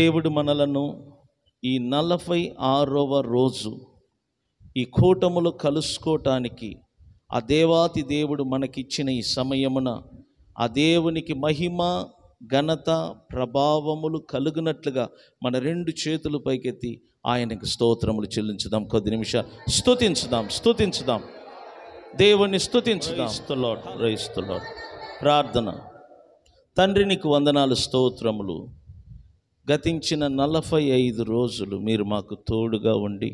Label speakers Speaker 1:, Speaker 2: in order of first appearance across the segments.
Speaker 1: దేవుడు మనలను ఈ నలభై ఆరవ రోజు ఈ కూటములు కలుసుకోవటానికి ఆ దేవాతి దేవుడు మనకిచ్చిన ఈ సమయమున ఆ దేవునికి మహిమ ఘనత ప్రభావములు కలుగునట్లుగా మన రెండు చేతులు పైకెత్తి ఆయనకు స్తోత్రములు చెల్లించుదాం కొద్ది నిమిషాలు స్తుతించుదాం స్తుతించుదాం దేవుణ్ణి స్తుతించుదాం రైస్తులోడ్ ప్రార్థన తండ్రి నీకు వందనాలు స్తోత్రములు గతించిన నలభై ఐదు రోజులు మీరు మాకు తోడుగా ఉండి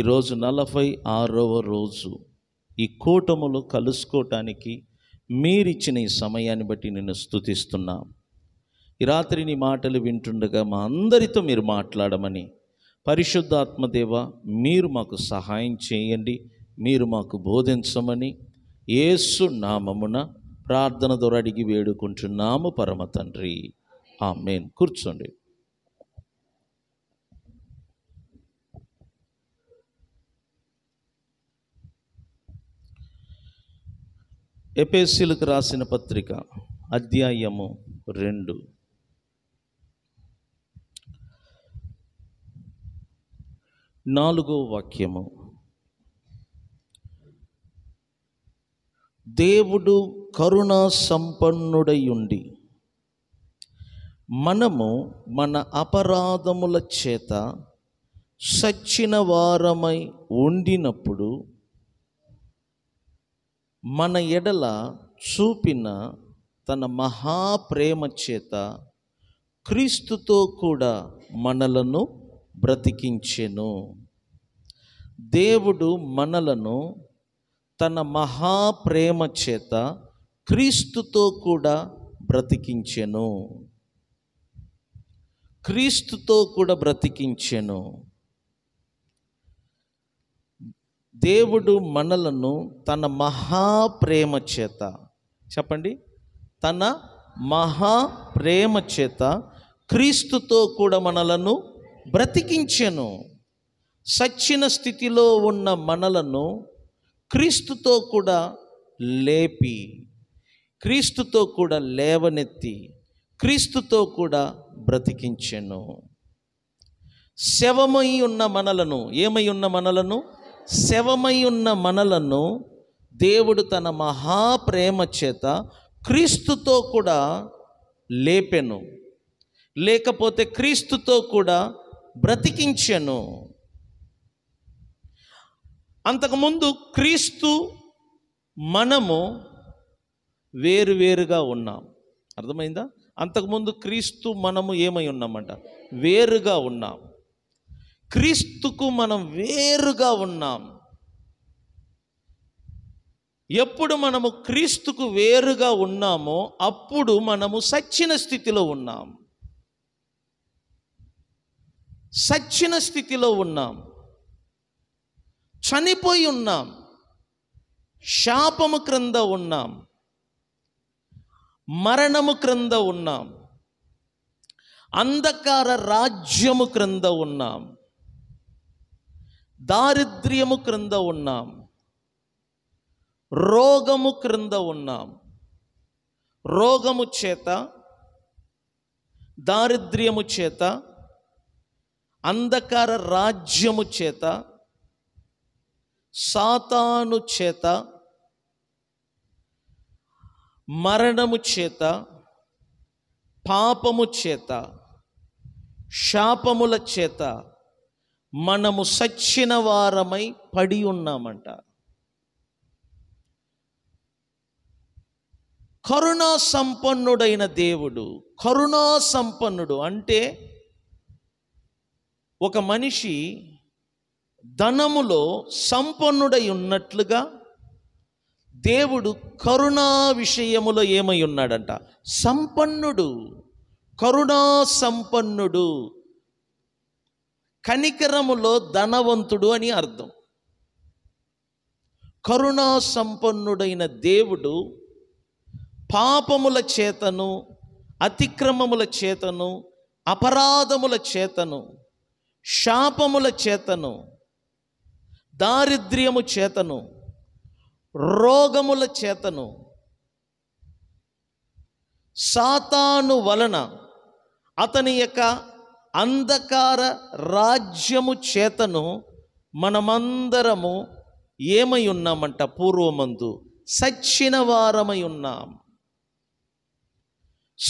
Speaker 1: ఈరోజు నలభై ఆరవ రోజు ఈ కూటములు కలుసుకోవటానికి మీరిచ్చిన ఈ సమయాన్ని బట్టి నేను స్థుతిస్తున్నా ఈ రాత్రి నీ మాటలు వింటుండగా మా అందరితో మీరు మాట్లాడమని పరిశుద్ధాత్మదేవ మీరు మాకు సహాయం చేయండి మీరు మాకు బోధించమని ఏసు నామమున ప్రార్థన ద్వారా అడిగి వేడుకుంటున్నాము పరమ తండ్రి ఆ మెయిన్ కూర్చోండి ఎపేసీలకు రాసిన పత్రిక అధ్యాయము రెండు నాలుగో వాక్యము దేవుడు కరుణ సంపన్నుడై ఉండి మనము మన అపరాధముల చేత సచ్చిన వారమై ఉండినప్పుడు మన ఎడల చూపిన తన మహాప్రేమ చేత క్రీస్తుతో కూడా మనలను బ్రతికించెను దేవుడు మనలను తన మహాప్రేమ చేత క్రీస్తుతో కూడా బ్రతికించెను క్రీస్తుతో కూడా బ్రతికించెను దేవుడు మనలను తన మహాప్రేమ చేత చెప్పండి తన మహాప్రేమ చేత క్రీస్తుతో కూడా మనలను బ్రతికించెను సచ్చిన స్థితిలో ఉన్న మనలను క్రీస్తుతో కూడా లేపి క్రీస్తుతో కూడా లేవనెత్తి క్రీస్తుతో కూడా బ్రతికించెను శవమై ఉన్న మనలను ఏమై ఉన్న మనలను శవమై ఉన్న మనలను దేవుడు తన మహాప్రేమ చేత క్రీస్తుతో కూడా లేపెను లేకపోతే క్రీస్తుతో కూడా బ్రతికించెను అంతకుముందు క్రీస్తు మనము వేరువేరుగా ఉన్నాం అర్థమైందా అంతకుముందు క్రీస్తు మనము ఏమై ఉన్నామంట వేరుగా ఉన్నాం క్రీస్తుకు మనం వేరుగా ఉన్నాం ఎప్పుడు మనము క్రీస్తుకు వేరుగా ఉన్నామో అప్పుడు మనము సచ్చిన స్థితిలో ఉన్నాం సచ్చిన స్థితిలో ఉన్నాం చనిపోయి ఉన్నాం శాపము క్రింద ఉన్నాం మరణము క్రింద ఉన్నాం అంధకార రాజ్యము క్రింద ఉన్నాం దారిద్ర్యము క్రింద ఉన్నాం రోగము క్రింద ఉన్నాం రోగము చేత దారిద్ర్యము చేత అంధకార రాజ్యము చేత సాతాను చేత మరణము చేత పాపము చేత శాపముల చేత మనము సచ్చిన వారమై పడి ఉన్నామంట కరుణా సంపన్నుడైన దేవుడు కరుణా సంపన్నుడు అంటే ఒక మనిషి ధనములో సంపన్నుడై ఉన్నట్లుగా దేవుడు కరుణా విషయములో ఏమై ఉన్నాడంట సంపన్నుడు కరుణా సంపన్నుడు కనికరములో ధనవంతుడు అని అర్థం కరుణా సంపన్నుడైన దేవుడు పాపముల చేతను అతిక్రమముల చేతను అపరాధముల చేతను శాపముల చేతను దారిద్ర్యము చేతను రోగముల చేతను సాతాను వలన అతని యొక్క అంధకార రాజ్యము చేతను మనమందరము ఏమై ఉన్నామంట పూర్వమందు సచ్చిన వారమై ఉన్నాం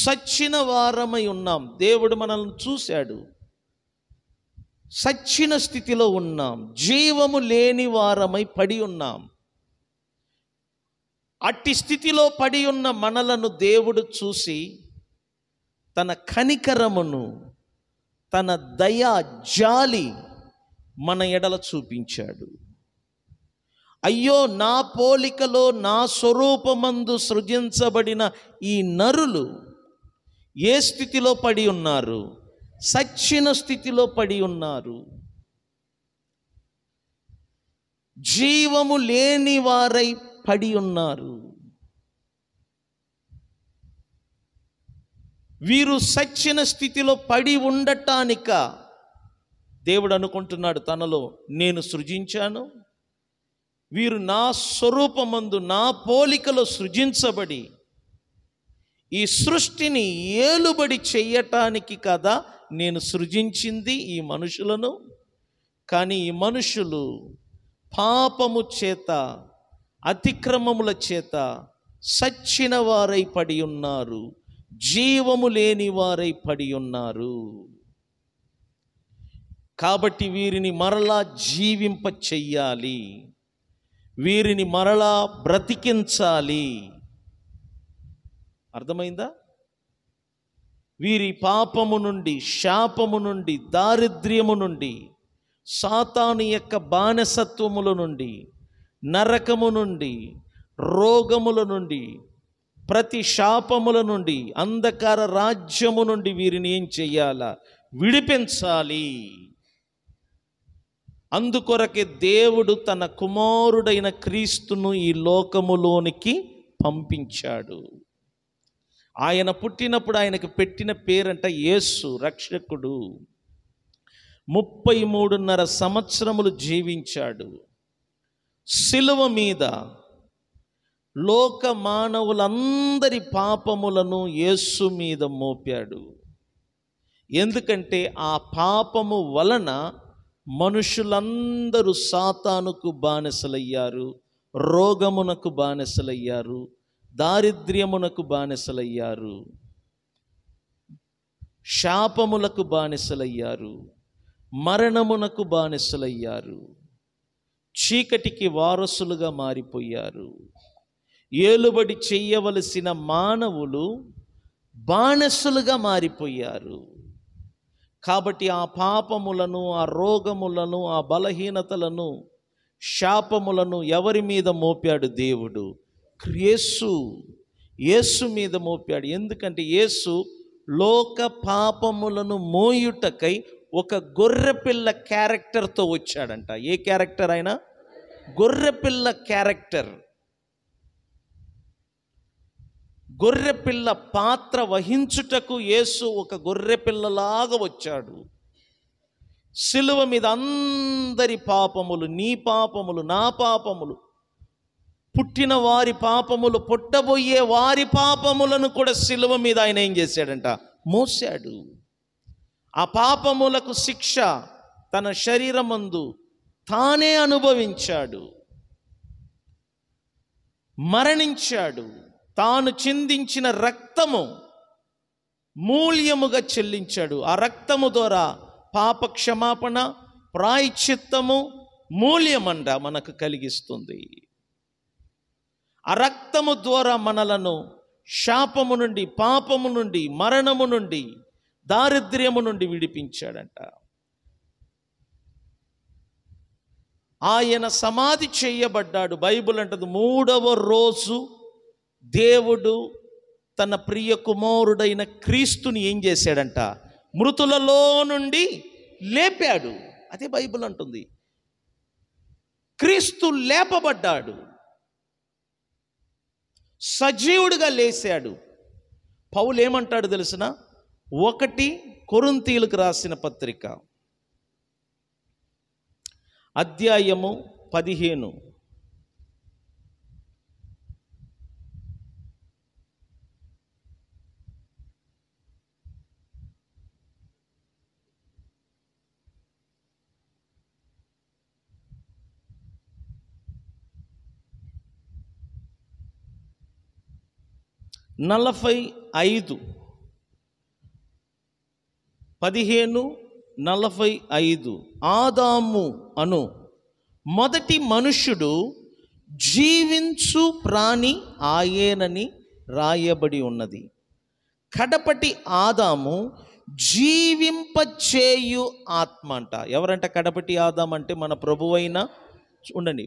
Speaker 1: సచ్చిన వారమై ఉన్నాం దేవుడు మనల్ని చూశాడు సచ్చిన స్థితిలో ఉన్నాం జీవము లేని వారమై పడి ఉన్నాం అట్టి స్థితిలో పడి ఉన్న మనలను దేవుడు చూసి తన కనికరమును తన దయా జాలి మన ఎడల చూపించాడు అయ్యో నా పోలికలో నా స్వరూపమందు సృజించబడిన ఈ నరులు ఏ స్థితిలో పడి ఉన్నారు సచ్చిన స్థితిలో పడి ఉన్నారు జీవము లేని వారై పడి ఉన్నారు వీరు సచ్చిన స్థితిలో పడి ఉండటానిక దేవుడు అనుకుంటున్నాడు తనలో నేను సృజించాను వీరు నా స్వరూపమందు నా పోలికలో సృజించబడి ఈ సృష్టిని ఏలుబడి చెయ్యటానికి కదా నేను సృజించింది ఈ మనుషులను కానీ ఈ మనుషులు పాపము చేత అతిక్రమముల చేత సచ్చిన వారై పడి ఉన్నారు జీవము లేని వారై పడి ఉన్నారు కాబట్టి వీరిని మరలా జీవింప చెయ్యాలి వీరిని మరలా బ్రతికించాలి అర్థమైందా వీరి పాపము నుండి శాపము నుండి దారిద్ర్యము నుండి సాతాను యొక్క బానిసత్వముల నుండి నరకము నుండి రోగముల నుండి ప్రతి శాపముల నుండి అంధకార రాజ్యము నుండి వీరిని ఏం చెయ్యాలా విడిపించాలి అందుకొరకే దేవుడు తన కుమారుడైన క్రీస్తును ఈ లోకములోనికి పంపించాడు ఆయన పుట్టినప్పుడు ఆయనకు పెట్టిన పేరంట యేసు రక్షకుడు ముప్పై మూడున్నర సంవత్సరములు జీవించాడు సిలువ మీద లోక మానవులందరి పాపములను యేసు మీద మోపాడు ఎందుకంటే ఆ పాపము వలన మనుషులందరూ సాతానుకు బానిసలయ్యారు రోగమునకు బానిసలయ్యారు దారిద్ర్యమునకు బానిసలయ్యారు శాపములకు బానిసలయ్యారు మరణమునకు బానిసలయ్యారు చీకటికి వారసులుగా మారిపోయారు ఏలుబడి చేయవలసిన మానవులు బానిసలుగా మారిపోయారు కాబట్టి ఆ పాపములను ఆ రోగములను ఆ బలహీనతలను శాపములను ఎవరి మీద మోపాడు దేవుడు క్రియేసు యేసు మీద మోపాడు ఎందుకంటే యేసు లోక పాపములను మోయుటకై ఒక గొర్రెపిల్ల క్యారెక్టర్తో వచ్చాడంట ఏ క్యారెక్టర్ ఆయన గొర్రెపిల్ల క్యారెక్టర్ గొర్రెపిల్ల పాత్ర వహించుటకు యేసు ఒక గొర్రెపిల్లలాగా వచ్చాడు సిలువ మీద అందరి పాపములు నీ పాపములు నా పాపములు పుట్టిన వారి పాపములు పుట్టబోయే వారి పాపములను కూడా సిలువ మీద ఆయన ఏం చేశాడంట మోసాడు ఆ పాపములకు శిక్ష తన శరీరమందు తానే అనుభవించాడు మరణించాడు తాను చిందించిన రక్తము మూల్యముగా చెల్లించాడు ఆ రక్తము ద్వారా పాప క్షమాపణ ప్రాయచిత్తము మూల్యమండ మనకు కలిగిస్తుంది ఆ రక్తము ద్వారా మనలను శాపము నుండి పాపము నుండి మరణము నుండి దారిద్ర్యము నుండి విడిపించాడంట ఆయన సమాధి చేయబడ్డాడు బైబుల్ అంటది మూడవ రోజు దేవుడు తన ప్రియ కుమారుడైన క్రీస్తుని ఏం చేశాడంట మృతులలో నుండి లేపాడు అదే బైబుల్ అంటుంది క్రీస్తు లేపబడ్డాడు సజీవుడిగా లేశాడు పౌలు ఏమంటాడు తెలిసినా ఒకటి కొరుంతీలకు రాసిన పత్రిక అధ్యాయము పదిహేను నలభై ఐదు పదిహేను నలభై ఐదు ఆదాము అను మొదటి మనుష్యుడు జీవించు ప్రాణి ఆయేనని రాయబడి ఉన్నది కడపటి ఆదాము జీవింపచేయు ఆత్మ అంట ఎవరంట కడపటి ఆదాం అంటే మన ప్రభువైన ఉండండి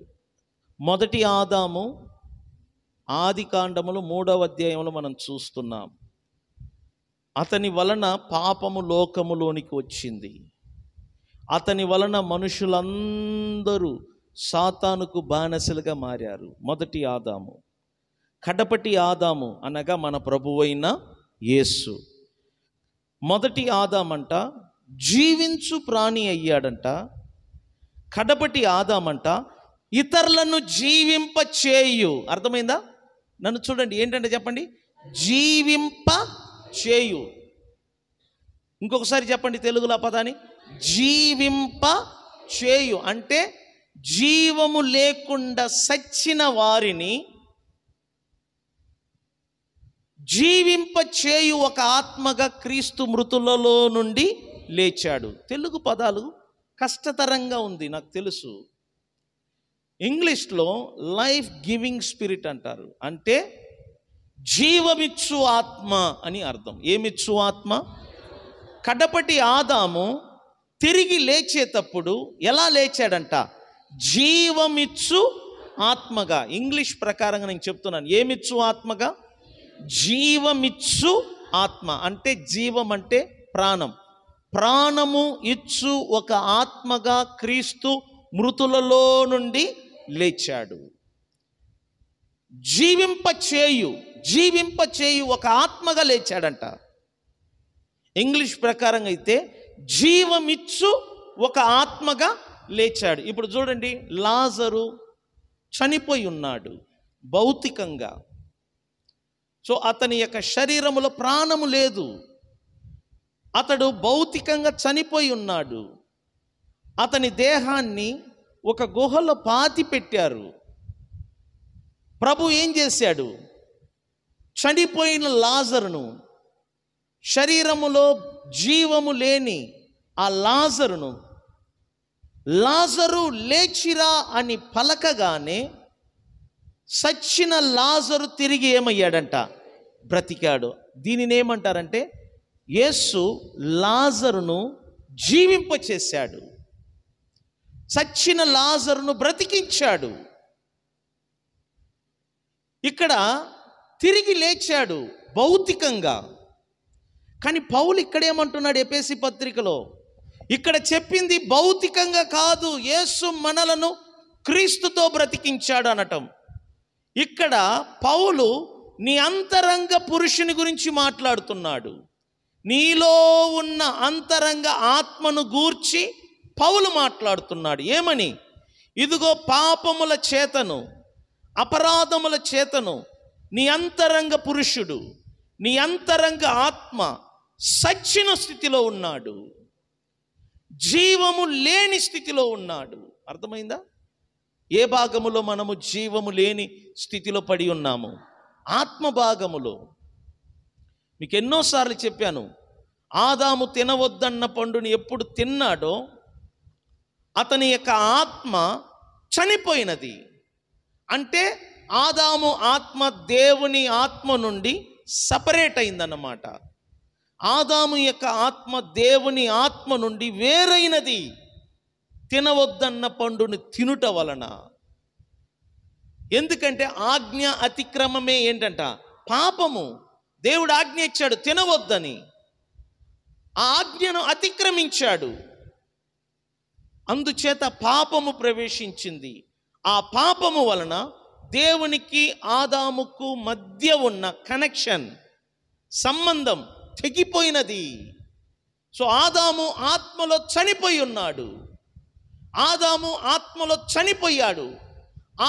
Speaker 1: మొదటి ఆదాము ఆది కాండములు మూడవ అధ్యాయంలో మనం చూస్తున్నాం అతని వలన పాపము లోకములోనికి వచ్చింది అతని వలన మనుషులందరూ సాతానుకు బానసలుగా మారారు మొదటి ఆదాము కడపటి ఆదాము అనగా మన ప్రభువైన యేసు మొదటి ఆదామంట జీవించు ప్రాణి అయ్యాడంట కడపటి ఆదామంట ఇతరులను జీవింప చేయు అర్థమైందా నన్ను చూడండి ఏంటంటే చెప్పండి జీవింప చేయు ఇంకొకసారి చెప్పండి తెలుగులో పదాన్ని జీవింప చేయు అంటే జీవము లేకుండా సచ్చిన వారిని జీవింప చేయు ఒక ఆత్మగా క్రీస్తు మృతులలో నుండి లేచాడు తెలుగు పదాలు కష్టతరంగా ఉంది నాకు తెలుసు ఇంగ్లీష్లో లైఫ్ గివింగ్ స్పిరిట్ అంటారు అంటే జీవమిచ్చు ఆత్మ అని అర్థం ఏమిచ్చు ఆత్మ కడపటి ఆదాము తిరిగి లేచేటప్పుడు ఎలా లేచాడంట జీవమిచ్చు ఆత్మగా ఇంగ్లీష్ ప్రకారంగా నేను చెప్తున్నాను ఏమిచ్చు ఆత్మగా జీవమిచ్చు ఆత్మ అంటే జీవం అంటే ప్రాణం ప్రాణము ఇచ్చు ఒక ఆత్మగా క్రీస్తు మృతులలో నుండి లేచాడు జీవింపచేయు జీవింపచేయి ఒక ఆత్మగా లేచాడంట ఇంగ్లీష్ ప్రకారం అయితే జీవమిచ్చు ఒక ఆత్మగా లేచాడు ఇప్పుడు చూడండి లాజరు చనిపోయి ఉన్నాడు భౌతికంగా సో అతని యొక్క శరీరములో ప్రాణము లేదు అతడు భౌతికంగా చనిపోయి ఉన్నాడు అతని దేహాన్ని ఒక గుహలో పాతి పెట్టారు ప్రభు ఏం చేశాడు చనిపోయిన లాజరును శరీరములో జీవము లేని ఆ లాజరును లాజరు లేచిరా అని పలకగానే సచ్చిన లాజరు తిరిగి ఏమయ్యాడంట బ్రతికాడు దీనిని ఏమంటారంటే యేసు లాజరును జీవింపచేశాడు సచ్చిన లాజరును బ్రతికించాడు ఇక్కడ తిరిగి లేచాడు భౌతికంగా కానీ పౌలు ఇక్కడేమంటున్నాడు ఎపేసి పత్రికలో ఇక్కడ చెప్పింది భౌతికంగా కాదు యేసు మనలను క్రీస్తుతో బ్రతికించాడు అనటం ఇక్కడ పౌలు నీ అంతరంగ పురుషుని గురించి మాట్లాడుతున్నాడు నీలో ఉన్న అంతరంగ ఆత్మను గూర్చి పౌలు మాట్లాడుతున్నాడు ఏమని ఇదిగో పాపముల చేతను అపరాధముల చేతను నీ అంతరంగ పురుషుడు నీ అంతరంగ ఆత్మ సచ్చిన స్థితిలో ఉన్నాడు జీవము లేని స్థితిలో ఉన్నాడు అర్థమైందా ఏ భాగములో మనము జీవము లేని స్థితిలో పడి ఉన్నాము ఆత్మ భాగములో మీకు ఎన్నోసార్లు చెప్పాను ఆదాము తినవద్దన్న పండుని ఎప్పుడు తిన్నాడో అతని యొక్క ఆత్మ చనిపోయినది అంటే ఆదాము ఆత్మ దేవుని ఆత్మ నుండి సపరేట్ అయిందన్నమాట ఆదాము యొక్క ఆత్మ దేవుని ఆత్మ నుండి వేరైనది తినవద్దన్న పండుని తినుట వలన ఎందుకంటే ఆజ్ఞ అతిక్రమమే ఏంటంట పాపము దేవుడు ఆజ్ఞ ఇచ్చాడు తినవద్దని ఆ ఆజ్ఞను అతిక్రమించాడు అందుచేత పాపము ప్రవేశించింది ఆ పాపము వలన దేవునికి ఆదాముకు మధ్య ఉన్న కనెక్షన్ సంబంధం తెగిపోయినది సో ఆదాము ఆత్మలో చనిపోయి ఉన్నాడు ఆదాము ఆత్మలో చనిపోయాడు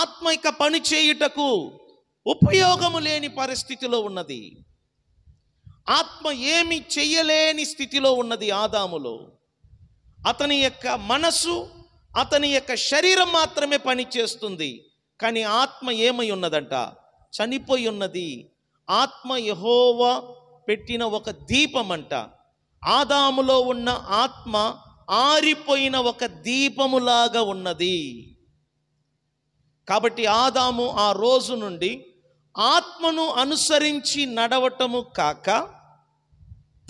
Speaker 1: ఆత్మ యొక్క పని చేయుటకు ఉపయోగము లేని పరిస్థితిలో ఉన్నది ఆత్మ ఏమి చెయ్యలేని స్థితిలో ఉన్నది ఆదాములో అతని యొక్క మనసు అతని యొక్క శరీరం మాత్రమే పనిచేస్తుంది కానీ ఆత్మ ఏమై ఉన్నదంట చనిపోయి ఉన్నది ఆత్మ యహోవ పెట్టిన ఒక దీపం అంట ఆదాములో ఉన్న ఆత్మ ఆరిపోయిన ఒక దీపములాగా ఉన్నది కాబట్టి ఆదాము ఆ రోజు నుండి ఆత్మను అనుసరించి నడవటము కాక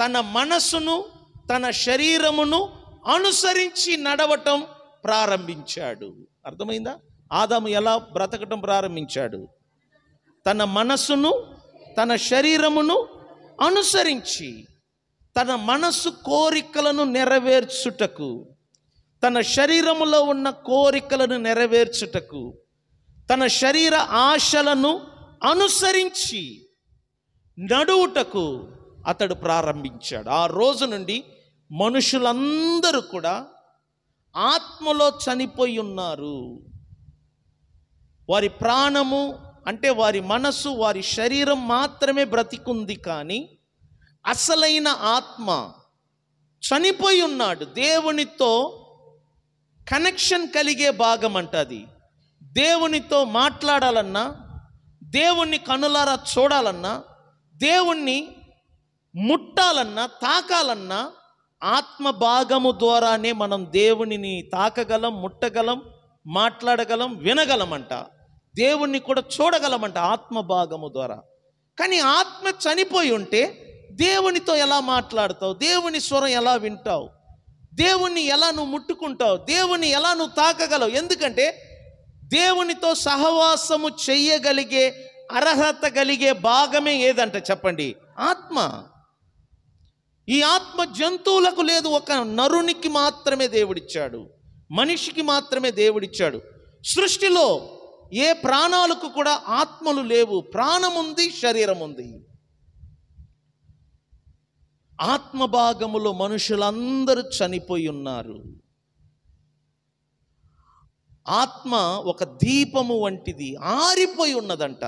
Speaker 1: తన మనస్సును తన శరీరమును అనుసరించి నడవటం ప్రారంభించాడు అర్థమైందా ఆదాము ఎలా బ్రతకటం ప్రారంభించాడు తన మనస్సును తన శరీరమును అనుసరించి తన మనస్సు కోరికలను నెరవేర్చుటకు తన శరీరములో ఉన్న కోరికలను నెరవేర్చుటకు తన శరీర ఆశలను అనుసరించి నడువుటకు అతడు ప్రారంభించాడు ఆ రోజు నుండి మనుషులందరూ కూడా ఆత్మలో చనిపోయి ఉన్నారు వారి ప్రాణము అంటే వారి మనస్సు వారి శరీరం మాత్రమే బ్రతికుంది కానీ అసలైన ఆత్మ చనిపోయి ఉన్నాడు దేవునితో కనెక్షన్ కలిగే భాగం అంటది దేవునితో మాట్లాడాలన్నా దేవుణ్ణి కనులారా చూడాలన్నా దేవుణ్ణి ముట్టాలన్నా తాకాలన్నా ఆత్మ భాగము ద్వారానే మనం దేవునిని తాకగలం ముట్టగలం మాట్లాడగలం వినగలమంట దేవుణ్ణి కూడా చూడగలమంట ఆత్మ భాగము ద్వారా కానీ ఆత్మ చనిపోయి ఉంటే దేవునితో ఎలా మాట్లాడతావు దేవుని స్వరం ఎలా వింటావు దేవుణ్ణి ఎలా నువ్వు ముట్టుకుంటావు దేవుణ్ణి ఎలా నువ్వు తాకగలవు ఎందుకంటే దేవునితో సహవాసము చెయ్యగలిగే అర్హత కలిగే భాగమే ఏదంట చెప్పండి ఆత్మ ఈ ఆత్మ జంతువులకు లేదు ఒక నరునికి మాత్రమే దేవుడిచ్చాడు మనిషికి మాత్రమే దేవుడిచ్చాడు సృష్టిలో ఏ ప్రాణాలకు కూడా ఆత్మలు లేవు ప్రాణముంది శరీరం ఉంది ఆత్మభాగములో మనుషులందరూ చనిపోయి ఉన్నారు ఆత్మ ఒక దీపము వంటిది ఆరిపోయి ఉన్నదంట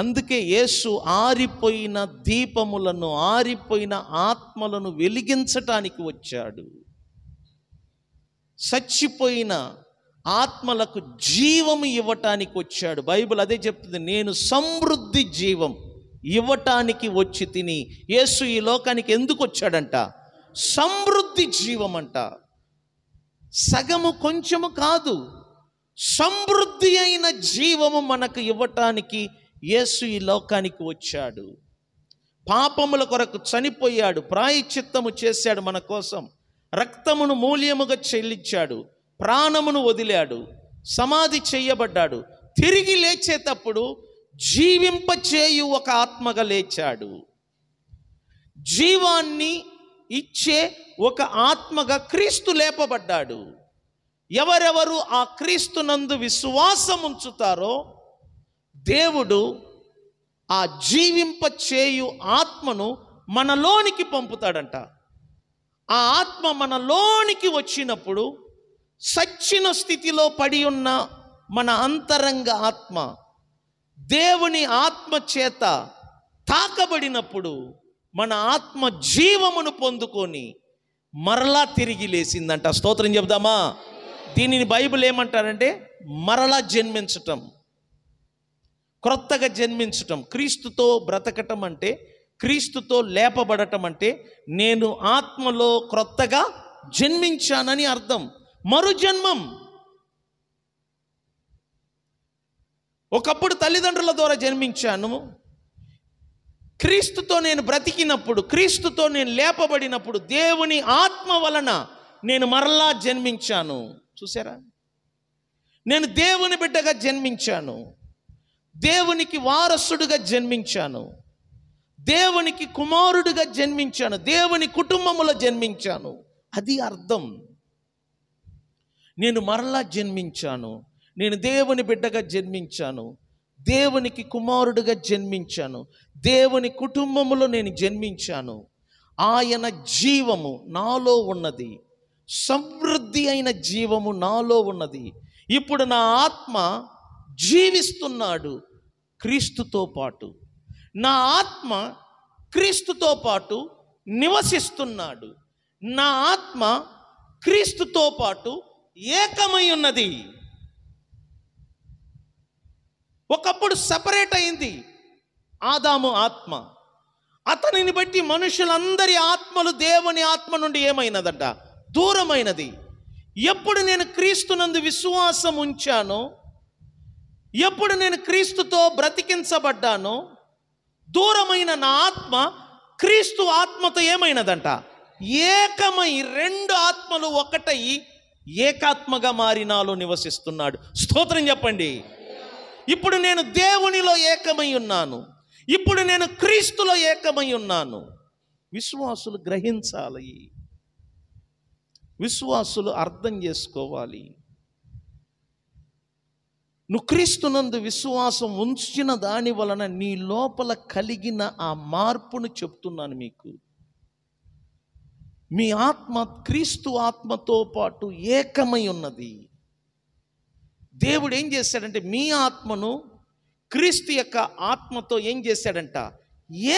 Speaker 1: అందుకే యేసు ఆరిపోయిన దీపములను ఆరిపోయిన ఆత్మలను వెలిగించటానికి వచ్చాడు చచ్చిపోయిన ఆత్మలకు జీవము ఇవ్వటానికి వచ్చాడు బైబిల్ అదే చెప్తుంది నేను సమృద్ధి జీవం ఇవ్వటానికి వచ్చి తిని యేసు ఈ లోకానికి ఎందుకు వచ్చాడంట సమృద్ధి జీవం అంట సగము కొంచెము కాదు సమృద్ధి అయిన జీవము మనకు ఇవ్వటానికి యేసు ఈ లోకానికి వచ్చాడు పాపముల కొరకు చనిపోయాడు ప్రాయచిత్తము చేశాడు మన కోసం రక్తమును మూల్యముగా చెల్లించాడు ప్రాణమును వదిలాడు సమాధి చేయబడ్డాడు తిరిగి లేచేటప్పుడు జీవింపచేయు ఒక ఆత్మగా లేచాడు జీవాన్ని ఇచ్చే ఒక ఆత్మగా క్రీస్తు లేపబడ్డాడు ఎవరెవరు ఆ క్రీస్తునందు విశ్వాసం ఉంచుతారో దేవుడు ఆ జీవింపచేయు ఆత్మను మనలోనికి పంపుతాడంట ఆ ఆత్మ మనలోనికి వచ్చినప్పుడు సచ్చిన స్థితిలో పడి ఉన్న మన అంతరంగ ఆత్మ దేవుని ఆత్మ చేత తాకబడినప్పుడు మన ఆత్మ జీవమును పొందుకొని మరలా తిరిగి లేచిందంట స్తోత్రం చెబుదామా దీనిని బైబిల్ ఏమంటారంటే మరలా జన్మించటం క్రొత్తగా జన్మించటం క్రీస్తుతో బ్రతకటం అంటే క్రీస్తుతో లేపబడటం అంటే నేను ఆత్మలో క్రొత్తగా జన్మించానని అర్థం మరుజన్మం ఒకప్పుడు తల్లిదండ్రుల ద్వారా జన్మించాను క్రీస్తుతో నేను బ్రతికినప్పుడు క్రీస్తుతో నేను లేపబడినప్పుడు దేవుని ఆత్మ వలన నేను మరలా జన్మించాను చూసారా నేను దేవుని బిడ్డగా జన్మించాను దేవునికి వారసుడుగా జన్మించాను దేవునికి కుమారుడిగా జన్మించాను దేవుని కుటుంబములో జన్మించాను అది అర్థం నేను మరలా జన్మించాను నేను దేవుని బిడ్డగా జన్మించాను దేవునికి కుమారుడిగా జన్మించాను దేవుని కుటుంబంలో నేను జన్మించాను ఆయన జీవము నాలో ఉన్నది సమృద్ధి అయిన జీవము నాలో ఉన్నది ఇప్పుడు నా ఆత్మ జీవిస్తున్నాడు క్రీస్తుతో పాటు నా ఆత్మ క్రీస్తుతో పాటు నివసిస్తున్నాడు నా ఆత్మ క్రీస్తుతో పాటు ఏకమై ఉన్నది ఒకప్పుడు సపరేట్ అయింది ఆదాము ఆత్మ అతనిని బట్టి మనుషులందరి ఆత్మలు దేవుని ఆత్మ నుండి ఏమైనదంట దూరమైనది ఎప్పుడు నేను క్రీస్తునందు విశ్వాసం ఉంచానో ఎప్పుడు నేను క్రీస్తుతో బ్రతికించబడ్డానో దూరమైన నా ఆత్మ క్రీస్తు ఆత్మతో ఏమైనదంట ఏకమై రెండు ఆత్మలు ఒకటై ఏకాత్మగా మారి నాలో నివసిస్తున్నాడు స్తోత్రం చెప్పండి ఇప్పుడు నేను దేవునిలో ఏకమై ఉన్నాను ఇప్పుడు నేను క్రీస్తులో ఏకమై ఉన్నాను విశ్వాసులు గ్రహించాలి విశ్వాసులు అర్థం చేసుకోవాలి నువ్వు క్రీస్తునందు విశ్వాసం ఉంచిన దాని వలన నీ లోపల కలిగిన ఆ మార్పును చెప్తున్నాను మీకు మీ ఆత్మ క్రీస్తు ఆత్మతో పాటు ఏకమై ఉన్నది దేవుడు ఏం చేశాడంటే మీ ఆత్మను క్రీస్తు యొక్క ఆత్మతో ఏం చేశాడంట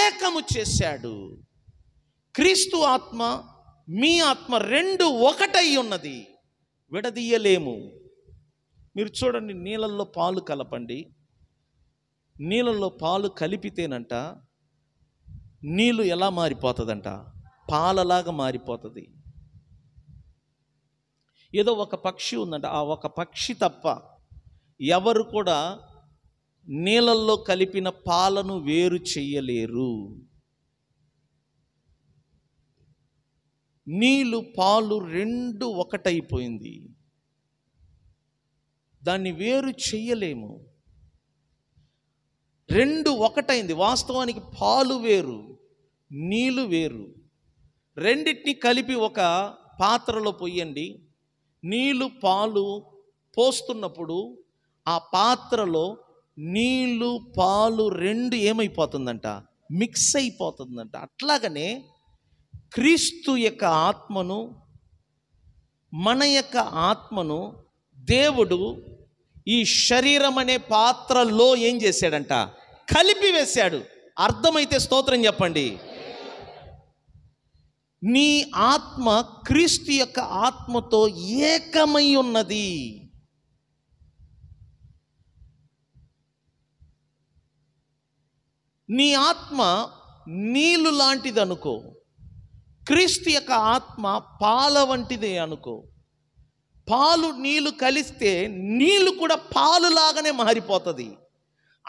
Speaker 1: ఏకము చేశాడు క్రీస్తు ఆత్మ మీ ఆత్మ రెండు ఒకటై ఉన్నది విడదీయలేము మీరు చూడండి నీళ్ళల్లో పాలు కలపండి నీళ్ళల్లో పాలు కలిపితేనంట నీళ్ళు ఎలా మారిపోతుందంట పాలలాగా మారిపోతుంది ఏదో ఒక పక్షి ఉందంట ఆ ఒక పక్షి తప్ప ఎవరు కూడా నీళ్ళల్లో కలిపిన పాలను వేరు చెయ్యలేరు నీళ్ళు పాలు రెండు ఒకటైపోయింది దాన్ని వేరు చెయ్యలేము రెండు ఒకటైంది వాస్తవానికి పాలు వేరు నీళ్ళు వేరు రెండింటిని కలిపి ఒక పాత్రలో పొయ్యండి నీళ్ళు పాలు పోస్తున్నప్పుడు ఆ పాత్రలో నీళ్ళు పాలు రెండు ఏమైపోతుందంట మిక్స్ అయిపోతుందంట అట్లాగనే క్రీస్తు యొక్క ఆత్మను మన యొక్క ఆత్మను దేవుడు ఈ శరీరం అనే పాత్రలో ఏం చేశాడంట కలిపి వేశాడు అర్థమైతే స్తోత్రం చెప్పండి నీ ఆత్మ క్రీస్తు యొక్క ఆత్మతో ఏకమై ఉన్నది నీ ఆత్మ నీళ్ళు లాంటిది అనుకో క్రీస్తు యొక్క ఆత్మ పాల వంటిదే అనుకో పాలు నీళ్లు కలిస్తే నీళ్లు కూడా పాలులాగానే మారిపోతుంది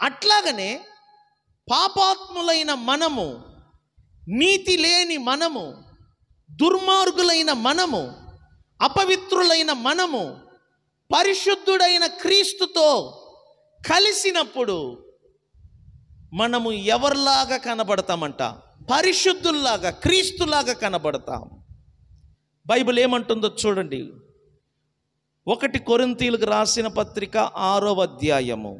Speaker 1: అట్లాగనే పాపాత్ములైన మనము నీతి లేని మనము దుర్మార్గులైన మనము అపవిత్రులైన మనము పరిశుద్ధుడైన క్రీస్తుతో కలిసినప్పుడు మనము ఎవరిలాగా కనబడతామంట పరిశుద్ధుల్లాగా క్రీస్తులాగా కనబడతాం బైబిల్ ఏమంటుందో చూడండి ఒకటి కొరింతీలకు రాసిన పత్రిక ఆరో అధ్యాయము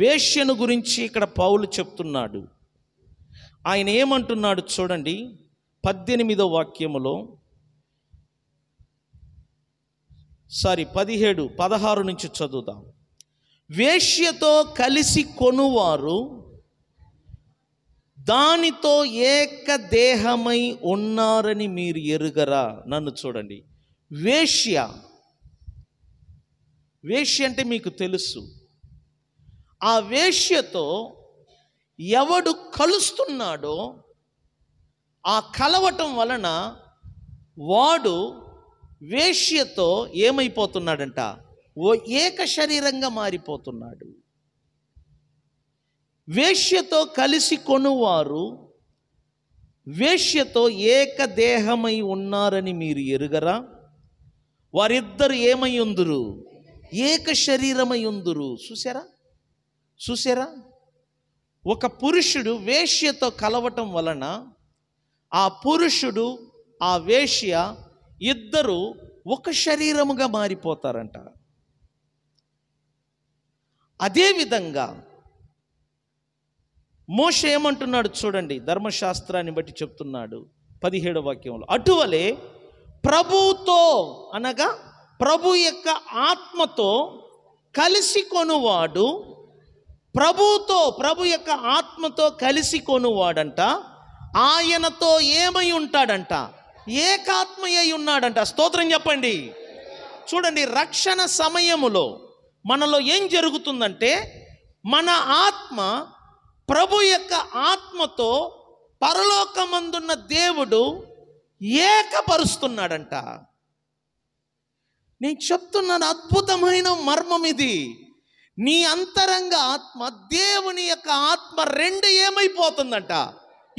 Speaker 1: వేష్యను గురించి ఇక్కడ పౌలు చెప్తున్నాడు ఆయన ఏమంటున్నాడు చూడండి పద్దెనిమిదో వాక్యములో సారీ పదిహేడు పదహారు నుంచి చదువుదాం వేష్యతో కలిసి కొనువారు దానితో ఏక దేహమై ఉన్నారని మీరు ఎరుగరా నన్ను చూడండి వేష్య వేష్య అంటే మీకు తెలుసు ఆ వేష్యతో ఎవడు కలుస్తున్నాడో ఆ కలవటం వలన వాడు వేష్యతో ఏమైపోతున్నాడంట ఓ ఏక శరీరంగా మారిపోతున్నాడు వేష్యతో కలిసి కొనువారు వేష్యతో ఏకదేహమై ఉన్నారని మీరు ఎరుగరా వారిద్దరు ఏమై ఉందురు ఏక శరీరమై ఉందురు చూసారా చూసారా ఒక పురుషుడు వేష్యతో కలవటం వలన ఆ పురుషుడు ఆ వేష్య ఇద్దరు ఒక శరీరముగా మారిపోతారంట అదేవిధంగా మోష ఏమంటున్నాడు చూడండి ధర్మశాస్త్రాన్ని బట్టి చెప్తున్నాడు పదిహేడు వాక్యంలో అటువలే ప్రభుతో అనగా ప్రభు యొక్క ఆత్మతో కలిసి కొనువాడు ప్రభుతో ప్రభు యొక్క ఆత్మతో కలిసి కొనువాడంట ఆయనతో ఏమై ఉంటాడంట ఏకాత్మయ్య ఉన్నాడంట స్తోత్రం చెప్పండి చూడండి రక్షణ సమయములో మనలో ఏం జరుగుతుందంటే మన ఆత్మ ప్రభు యొక్క ఆత్మతో పరలోకమందున్న దేవుడు ఏకపరుస్తున్నాడంట నేను చెప్తున్నాను అద్భుతమైన మర్మం ఇది నీ అంతరంగ ఆత్మ దేవుని యొక్క ఆత్మ రెండు ఏమైపోతుందంట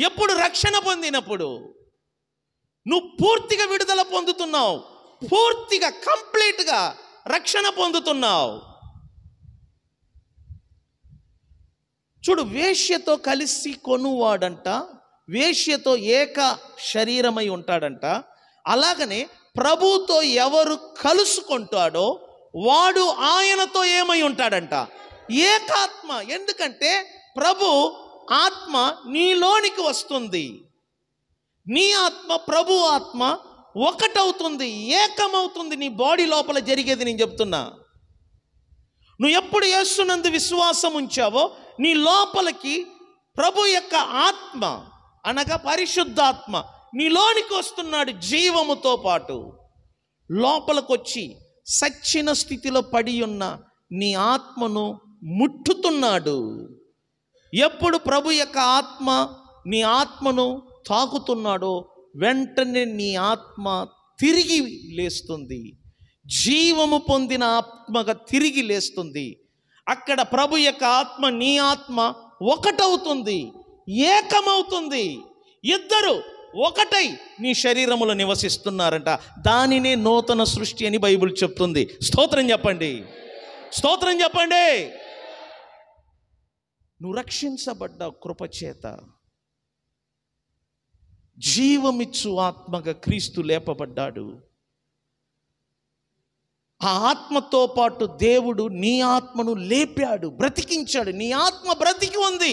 Speaker 1: ఎప్పుడు రక్షణ పొందినప్పుడు నువ్వు పూర్తిగా విడుదల పొందుతున్నావు పూర్తిగా కంప్లీట్గా రక్షణ పొందుతున్నావు చూడు వేష్యతో కలిసి కొనువాడంట వేష్యతో ఏక శరీరమై ఉంటాడంట అలాగనే ప్రభుతో ఎవరు కలుసుకుంటాడో వాడు ఆయనతో ఏమై ఉంటాడంట ఏకాత్మ ఎందుకంటే ప్రభు ఆత్మ నీలోనికి వస్తుంది నీ ఆత్మ ప్రభు ఆత్మ ఒకటవుతుంది ఏకమవుతుంది నీ బాడీ లోపల జరిగేది నేను చెప్తున్నా నువ్వు ఎప్పుడు యేసునందు విశ్వాసం ఉంచావో నీ లోపలికి ప్రభు యొక్క ఆత్మ అనగా పరిశుద్ధాత్మ నీలోనికి వస్తున్నాడు జీవముతో పాటు లోపలికొచ్చి సచ్చిన స్థితిలో పడి ఉన్న నీ ఆత్మను ముట్టుతున్నాడు ఎప్పుడు ప్రభు యొక్క ఆత్మ నీ ఆత్మను తాకుతున్నాడో వెంటనే నీ ఆత్మ తిరిగి లేస్తుంది జీవము పొందిన ఆత్మగా తిరిగి లేస్తుంది అక్కడ ప్రభు యొక్క ఆత్మ నీ ఆత్మ ఒకటవుతుంది ఏకమవుతుంది ఇద్దరు ఒకటై నీ శరీరములో నివసిస్తున్నారంట దానినే నూతన సృష్టి అని బైబిల్ చెప్తుంది స్తోత్రం చెప్పండి స్తోత్రం చెప్పండి నువ్వు రక్షించబడ్డ కృపచేత జీవమిచ్చు ఆత్మగా క్రీస్తు లేపబడ్డాడు ఆ ఆత్మతో పాటు దేవుడు నీ ఆత్మను లేపాడు బ్రతికించాడు నీ ఆత్మ బ్రతికి ఉంది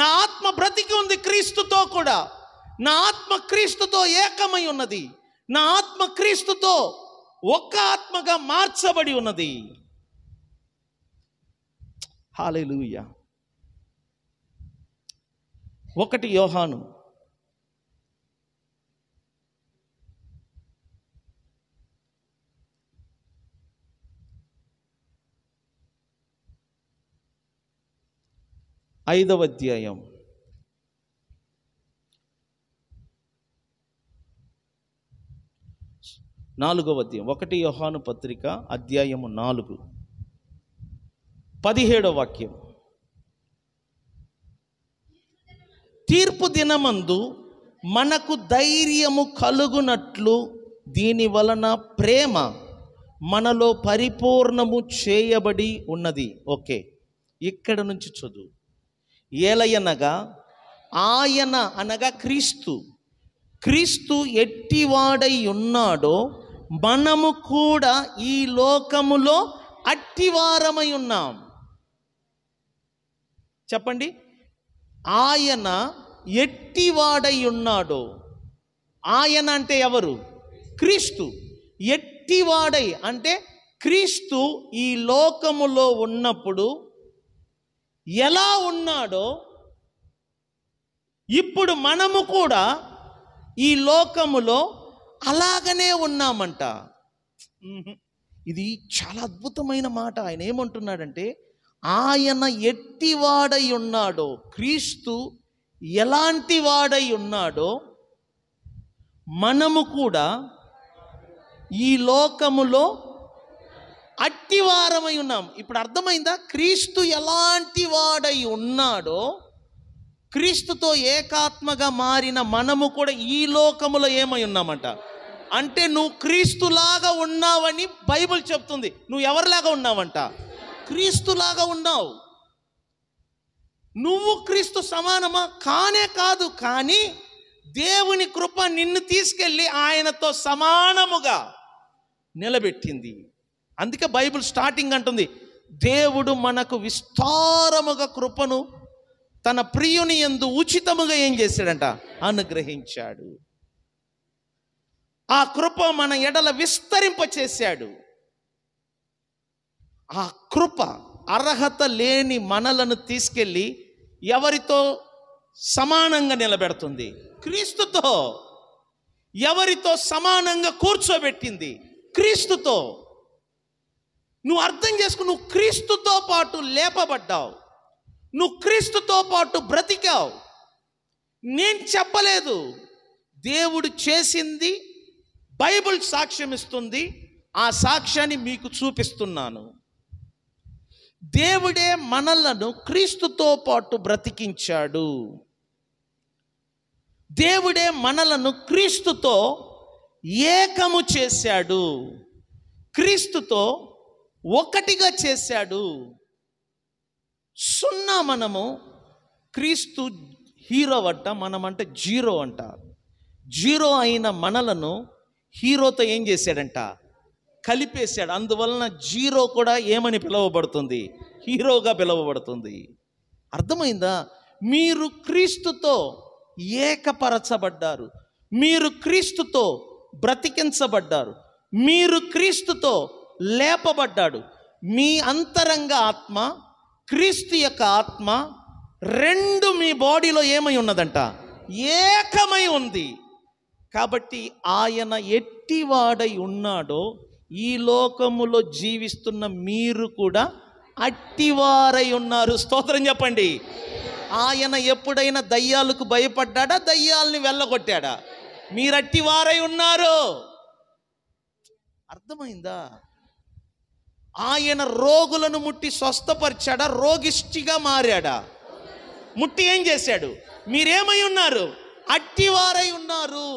Speaker 1: నా ఆత్మ బ్రతికి ఉంది క్రీస్తుతో కూడా నా ఆత్మ క్రీస్తుతో ఏకమై ఉన్నది నా ఆత్మ క్రీస్తుతో ఒక్క ఆత్మగా మార్చబడి ఉన్నది హాలేలుయ ఒకటి యోహాను ఐదవ అధ్యాయం నాలుగవ అధ్యాయం ఒకటి యోహాను పత్రిక అధ్యాయము నాలుగు పదిహేడవ వాక్యం తీర్పు దినమందు మనకు ధైర్యము కలుగునట్లు దీని వలన ప్రేమ మనలో పరిపూర్ణము చేయబడి ఉన్నది ఓకే ఇక్కడ నుంచి చదువు ఏలయనగా ఆయన అనగా క్రీస్తు క్రీస్తు ఎట్టివాడై ఉన్నాడో మనము కూడా ఈ లోకములో అట్టివారమై ఉన్నాం చెప్పండి ఆయన ఎట్టివాడై ఉన్నాడు ఆయన అంటే ఎవరు క్రీస్తు ఎట్టివాడై అంటే క్రీస్తు ఈ లోకములో ఉన్నప్పుడు ఎలా ఉన్నాడో ఇప్పుడు మనము కూడా ఈ లోకములో అలాగనే ఉన్నామంట ఇది చాలా అద్భుతమైన మాట ఆయన ఏమంటున్నాడంటే ఆయన ఎట్టివాడై ఉన్నాడో క్రీస్తు ఎలాంటి వాడై ఉన్నాడో మనము కూడా ఈ లోకములో అట్టివారమై ఉన్నాం ఇప్పుడు అర్థమైందా క్రీస్తు ఎలాంటి వాడై ఉన్నాడో క్రీస్తుతో ఏకాత్మగా మారిన మనము కూడా ఈ లోకములో ఏమై ఉన్నామంట అంటే నువ్వు క్రీస్తులాగా ఉన్నావని బైబిల్ చెప్తుంది నువ్వు ఎవరిలాగా ఉన్నావంట క్రీస్తులాగా ఉన్నావు నువ్వు క్రీస్తు సమానమా కానే కాదు కానీ దేవుని కృప నిన్ను తీసుకెళ్ళి ఆయనతో సమానముగా నిలబెట్టింది అందుకే బైబిల్ స్టార్టింగ్ అంటుంది దేవుడు మనకు విస్తారముగా కృపను తన ప్రియుని ఎందు ఉచితముగా ఏం చేశాడంట అనుగ్రహించాడు ఆ కృప మన ఎడల విస్తరింప చేశాడు ఆ కృప అర్హత లేని మనలను తీసుకెళ్ళి ఎవరితో సమానంగా నిలబెడుతుంది క్రీస్తుతో ఎవరితో సమానంగా కూర్చోబెట్టింది క్రీస్తుతో నువ్వు అర్థం చేసుకు నువ్వు క్రీస్తుతో పాటు లేపబడ్డావు నువ్వు క్రీస్తుతో పాటు బ్రతికావు నేను చెప్పలేదు దేవుడు చేసింది బైబిల్ సాక్ష్యం ఇస్తుంది ఆ సాక్ష్యాన్ని మీకు చూపిస్తున్నాను దేవుడే మనలను క్రీస్తుతో పాటు బ్రతికించాడు దేవుడే మనలను క్రీస్తుతో ఏకము చేశాడు క్రీస్తుతో ఒకటిగా చేశాడు సున్నా మనము క్రీస్తు హీరో అట్ట మనమంటే జీరో అంట జీరో అయిన మనలను హీరోతో ఏం చేశాడంట కలిపేశాడు అందువలన జీరో కూడా ఏమని పిలువబడుతుంది హీరోగా పిలువబడుతుంది అర్థమైందా మీరు క్రీస్తుతో ఏకపరచబడ్డారు మీరు క్రీస్తుతో బ్రతికించబడ్డారు మీరు క్రీస్తుతో లేపబడ్డాడు మీ అంతరంగ ఆత్మ క్రీస్తు యొక్క ఆత్మ రెండు మీ బాడీలో ఏమై ఉన్నదంట ఏకమై ఉంది కాబట్టి ఆయన ఎట్టివాడై ఉన్నాడో ఈ లోకములో జీవిస్తున్న మీరు కూడా అట్టివారై ఉన్నారు స్తోత్రం చెప్పండి ఆయన ఎప్పుడైనా దయ్యాలకు భయపడ్డాడా దయ్యాల్ని వెళ్ళగొట్టాడా మీరు అట్టివారై ఉన్నారు అర్థమైందా ఆయన రోగులను ముట్టి స్వస్థపరిచాడా రోగిష్టిగా మారాడా ముట్టి ఏం చేశాడు మీరేమై ఉన్నారు అట్టివారై ఉన్నారు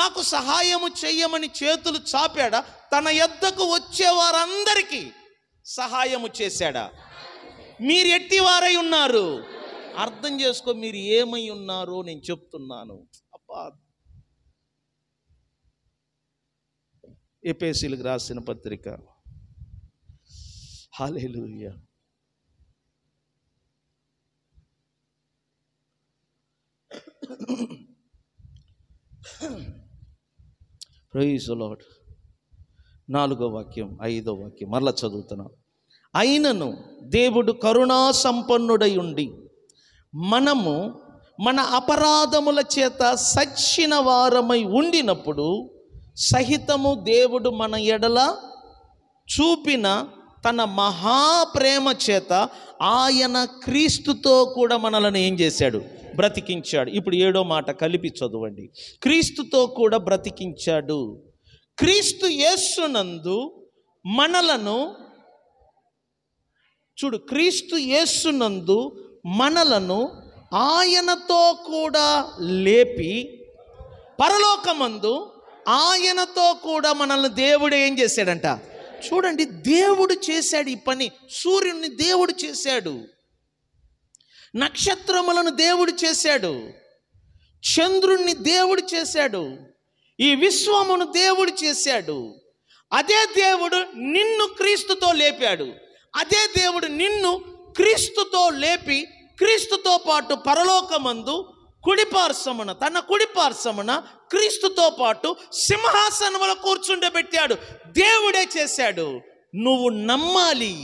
Speaker 1: నాకు సహాయము చెయ్యమని చేతులు చాపాడా తన ఎద్దకు వచ్చేవారందరికీ సహాయము చేశాడా మీరు ఎట్టివారై ఉన్నారు అర్థం చేసుకో మీరు ఏమై ఉన్నారో నేను చెప్తున్నాను అబ్బా ఎపేసీలకు రాసిన పత్రిక హాలేలుయ్య ప్రైజ్ నాలుగో వాక్యం ఐదో వాక్యం మరలా చదువుతున్నాను అయినను దేవుడు కరుణా సంపన్నుడై ఉండి మనము మన అపరాధముల చేత సచ్చిన వారమై ఉండినప్పుడు సహితము దేవుడు మన ఎడల చూపిన తన మహాప్రేమ చేత ఆయన క్రీస్తుతో కూడా మనలను ఏం చేశాడు బ్రతికించాడు ఇప్పుడు ఏడో మాట కలిపి చదవండి క్రీస్తుతో కూడా బ్రతికించాడు క్రీస్తు యేస్సునందు మనలను చూడు క్రీస్తు యేస్సునందు మనలను ఆయనతో కూడా లేపి పరలోకమందు ఆయనతో కూడా మనల్ని దేవుడు ఏం చేశాడంట చూడండి దేవుడు చేశాడు ఈ పని సూర్యుడిని దేవుడు చేశాడు నక్షత్రములను దేవుడు చేశాడు చంద్రుణ్ణి దేవుడు చేశాడు ఈ విశ్వమును దేవుడు చేశాడు అదే దేవుడు నిన్ను క్రీస్తుతో లేపాడు అదే దేవుడు నిన్ను క్రీస్తుతో లేపి క్రీస్తుతో పాటు పరలోకమందు కుడిపార్శ్వమున తన కుడిపార్శ్వమున క్రీస్తుతో పాటు సింహాసనములో పెట్టాడు దేవుడే చేశాడు నువ్వు నమ్మాలి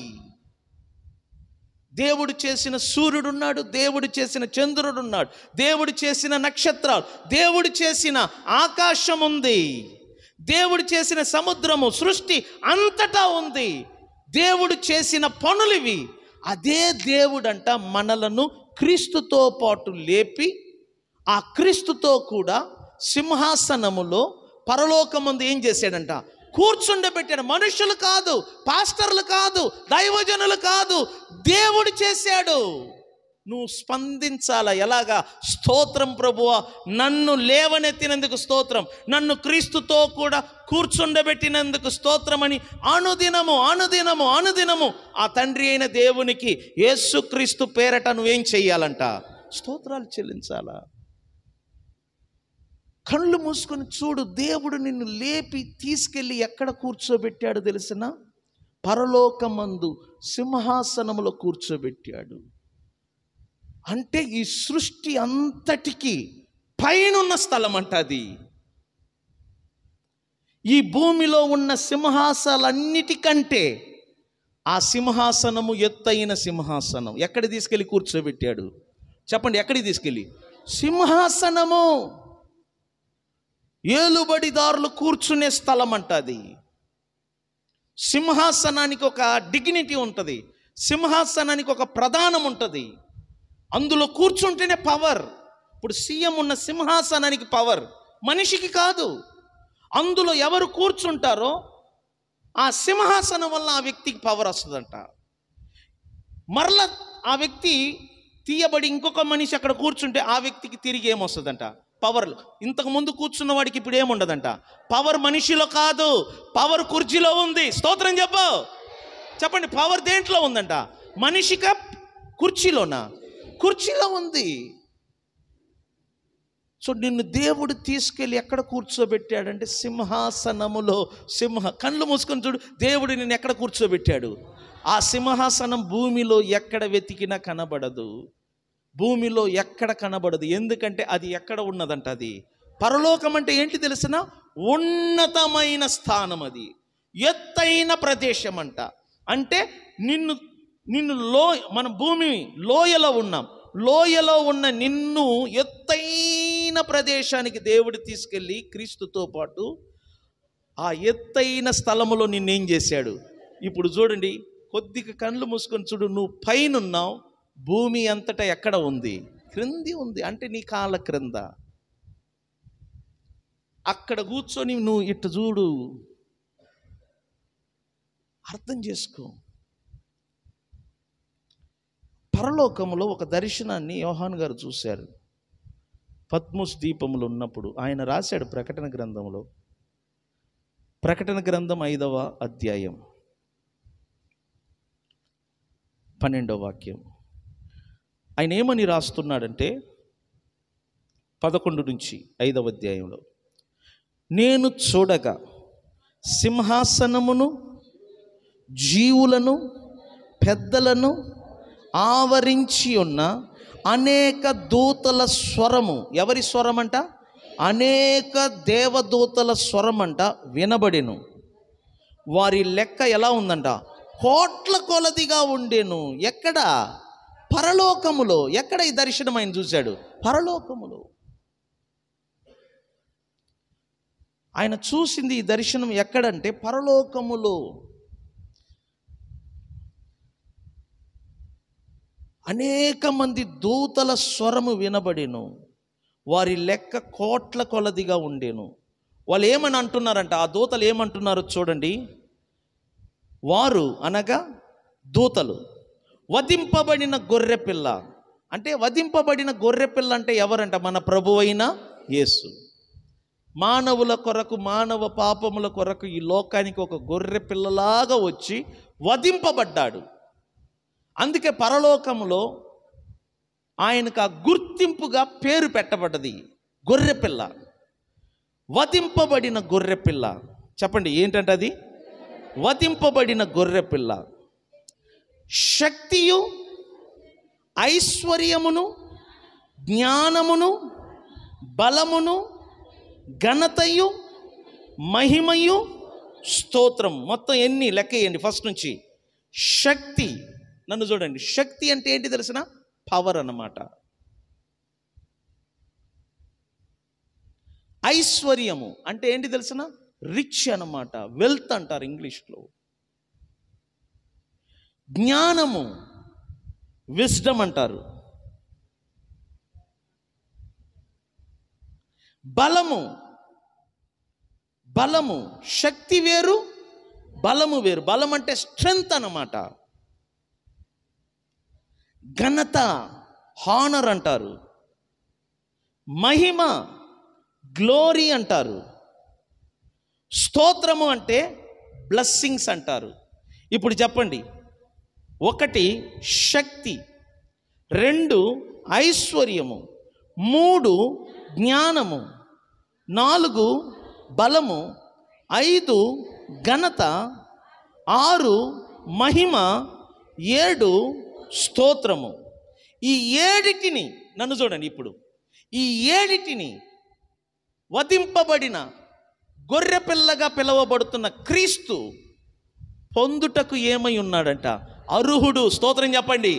Speaker 1: దేవుడు చేసిన సూర్యుడున్నాడు దేవుడు చేసిన చంద్రుడున్నాడు దేవుడు చేసిన నక్షత్రాలు దేవుడు చేసిన ఆకాశం ఉంది దేవుడు చేసిన సముద్రము సృష్టి అంతటా ఉంది దేవుడు చేసిన పనులు ఇవి అదే దేవుడంట మనలను క్రీస్తుతో పాటు లేపి ఆ క్రీస్తుతో కూడా సింహాసనములో పరలోకముందు ఏం చేశాడంట కూర్చుండబెట్టాడు మనుషులు కాదు పాస్టర్లు కాదు దైవజనులు కాదు దేవుడు చేశాడు నువ్వు స్పందించాల ఎలాగా స్తోత్రం ప్రభువ నన్ను లేవనెత్తినందుకు స్తోత్రం నన్ను క్రీస్తుతో కూడా కూర్చుండబెట్టినందుకు స్తోత్రమని అనుదినము అనుదినము అనుదినము ఆ తండ్రి అయిన దేవునికి యేసుక్రీస్తు పేరట నువ్వేం చెయ్యాలంట స్తోత్రాలు చెల్లించాలా కళ్ళు మూసుకొని చూడు దేవుడు నిన్ను లేపి తీసుకెళ్ళి ఎక్కడ కూర్చోబెట్టాడు తెలిసిన పరలోకమందు సింహాసనములో కూర్చోబెట్టాడు అంటే ఈ సృష్టి అంతటికి పైనున్న స్థలం అంట అది ఈ భూమిలో ఉన్న సింహాసనాలన్నిటికంటే ఆ సింహాసనము ఎత్తైన సింహాసనం ఎక్కడ తీసుకెళ్ళి కూర్చోబెట్టాడు చెప్పండి ఎక్కడికి తీసుకెళ్ళి సింహాసనము ఏలుబడిదారులు కూర్చునే స్థలం అంట అది సింహాసనానికి ఒక డిగ్నిటీ ఉంటుంది సింహాసనానికి ఒక ప్రధానం ఉంటుంది అందులో కూర్చుంటేనే పవర్ ఇప్పుడు సీఎం ఉన్న సింహాసనానికి పవర్ మనిషికి కాదు అందులో ఎవరు కూర్చుంటారో ఆ సింహాసనం వల్ల ఆ వ్యక్తికి పవర్ వస్తుందంట మరల ఆ వ్యక్తి తీయబడి ఇంకొక మనిషి అక్కడ కూర్చుంటే ఆ వ్యక్తికి తిరిగి ఏమొస్తుందంట పవర్ ఇంతకు ముందు కూర్చున్న వాడికి ఇప్పుడు ఏముండదంట పవర్ మనిషిలో కాదు పవర్ కుర్చీలో ఉంది స్తోత్రం చెప్పు చెప్పండి పవర్ దేంట్లో ఉందంట మనిషిక కుర్చీలోనా కుర్చీలో ఉంది సో నిన్ను దేవుడు తీసుకెళ్ళి ఎక్కడ కూర్చోబెట్టాడంటే సింహాసనములో సింహ కళ్ళు మూసుకొని చూడు దేవుడు నిన్ను ఎక్కడ కూర్చోబెట్టాడు ఆ సింహాసనం భూమిలో ఎక్కడ వెతికినా కనబడదు భూమిలో ఎక్కడ కనబడదు ఎందుకంటే అది ఎక్కడ ఉన్నదంట అది పరలోకం అంటే ఏంటి తెలిసిన ఉన్నతమైన స్థానం అది ఎత్తైన ప్రదేశం అంట అంటే నిన్ను నిన్ను లో మన భూమి లోయలో ఉన్నాం లోయలో ఉన్న నిన్ను ఎత్తైన ప్రదేశానికి దేవుడు తీసుకెళ్ళి క్రీస్తుతో పాటు ఆ ఎత్తైన స్థలములో నిన్నేం చేశాడు ఇప్పుడు చూడండి కొద్దిగా కళ్ళు మూసుకొని చూడు నువ్వు పైనున్నావు భూమి అంతటా ఎక్కడ ఉంది క్రింది ఉంది అంటే నీ కాళ్ళ క్రింద అక్కడ కూర్చొని నువ్వు ఇట్టు చూడు అర్థం చేసుకో పరలోకంలో ఒక దర్శనాన్ని యోహాన్ గారు చూశారు పద్మస్ దీపములు ఉన్నప్పుడు ఆయన రాశాడు ప్రకటన గ్రంథంలో ప్రకటన గ్రంథం ఐదవ అధ్యాయం పన్నెండవ వాక్యం ఆయన ఏమని రాస్తున్నాడంటే పదకొండు నుంచి ఐదవ అధ్యాయంలో నేను చూడగా సింహాసనమును జీవులను పెద్దలను ఆవరించి ఉన్న అనేక దూతల స్వరము ఎవరి స్వరం అంట అనేక దేవదూతల స్వరం అంట వినబడెను వారి లెక్క ఎలా ఉందంట కోట్ల కొలదిగా ఉండేను ఎక్కడా పరలోకములో ఎక్కడ ఈ దర్శనం ఆయన చూశాడు పరలోకములో ఆయన చూసింది ఈ దర్శనం ఎక్కడంటే పరలోకములో అనేక మంది దూతల స్వరము వినబడేను వారి లెక్క కోట్ల కొలదిగా ఉండేను వాళ్ళు ఏమని అంటున్నారంట ఆ దూతలు ఏమంటున్నారో చూడండి వారు అనగా దూతలు వధింపబడిన గొర్రెపిల్ల అంటే వధింపబడిన గొర్రెపిల్ల అంటే ఎవరంట మన ప్రభు అయిన యేసు మానవుల కొరకు మానవ పాపముల కొరకు ఈ లోకానికి ఒక గొర్రె పిల్లలాగా వచ్చి వధింపబడ్డాడు అందుకే పరలోకంలో ఆయనకు ఆ గుర్తింపుగా పేరు పెట్టబడ్డది గొర్రెపిల్ల వధింపబడిన గొర్రెపిల్ల చెప్పండి ఏంటంటే అది వధింపబడిన గొర్రెపిల్ల శక్తియు ఐశ్వర్యమును జ్ఞానమును బలమును ఘనతయు మహిమయు స్తోత్రం మొత్తం ఎన్ని వేయండి ఫస్ట్ నుంచి శక్తి నన్ను చూడండి శక్తి అంటే ఏంటి తెలిసిన పవర్ అన్నమాట ఐశ్వర్యము అంటే ఏంటి తెలిసిన రిచ్ అనమాట వెల్త్ అంటారు ఇంగ్లీష్లో జ్ఞానము విస్డమ్ అంటారు బలము బలము శక్తి వేరు బలము వేరు బలం అంటే స్ట్రెంగ్త్ అన్నమాట ఘనత హానర్ అంటారు మహిమ గ్లోరీ అంటారు స్తోత్రము అంటే బ్లెస్సింగ్స్ అంటారు ఇప్పుడు చెప్పండి ఒకటి శక్తి రెండు ఐశ్వర్యము మూడు జ్ఞానము నాలుగు బలము ఐదు ఘనత ఆరు మహిమ ఏడు స్తోత్రము ఈ ఏడిటిని నన్ను చూడండి ఇప్పుడు ఈ ఏడిటిని వధింపబడిన గొర్రెపిల్లగా పిలువబడుతున్న క్రీస్తు పొందుటకు ఏమై ఉన్నాడంట అర్హుడు స్తోత్రం చెప్పండి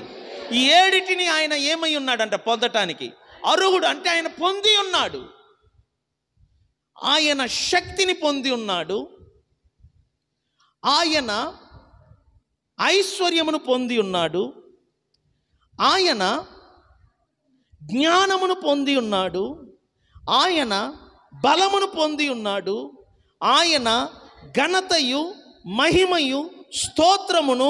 Speaker 1: ఈ ఏడిటిని ఆయన ఏమై ఉన్నాడంట పొందటానికి అర్హుడు అంటే ఆయన పొంది ఉన్నాడు ఆయన శక్తిని పొంది ఉన్నాడు ఆయన ఐశ్వర్యమును పొంది ఉన్నాడు ఆయన జ్ఞానమును పొంది ఉన్నాడు ఆయన బలమును పొంది ఉన్నాడు ఆయన ఘనతయు మహిమయు స్తోత్రమును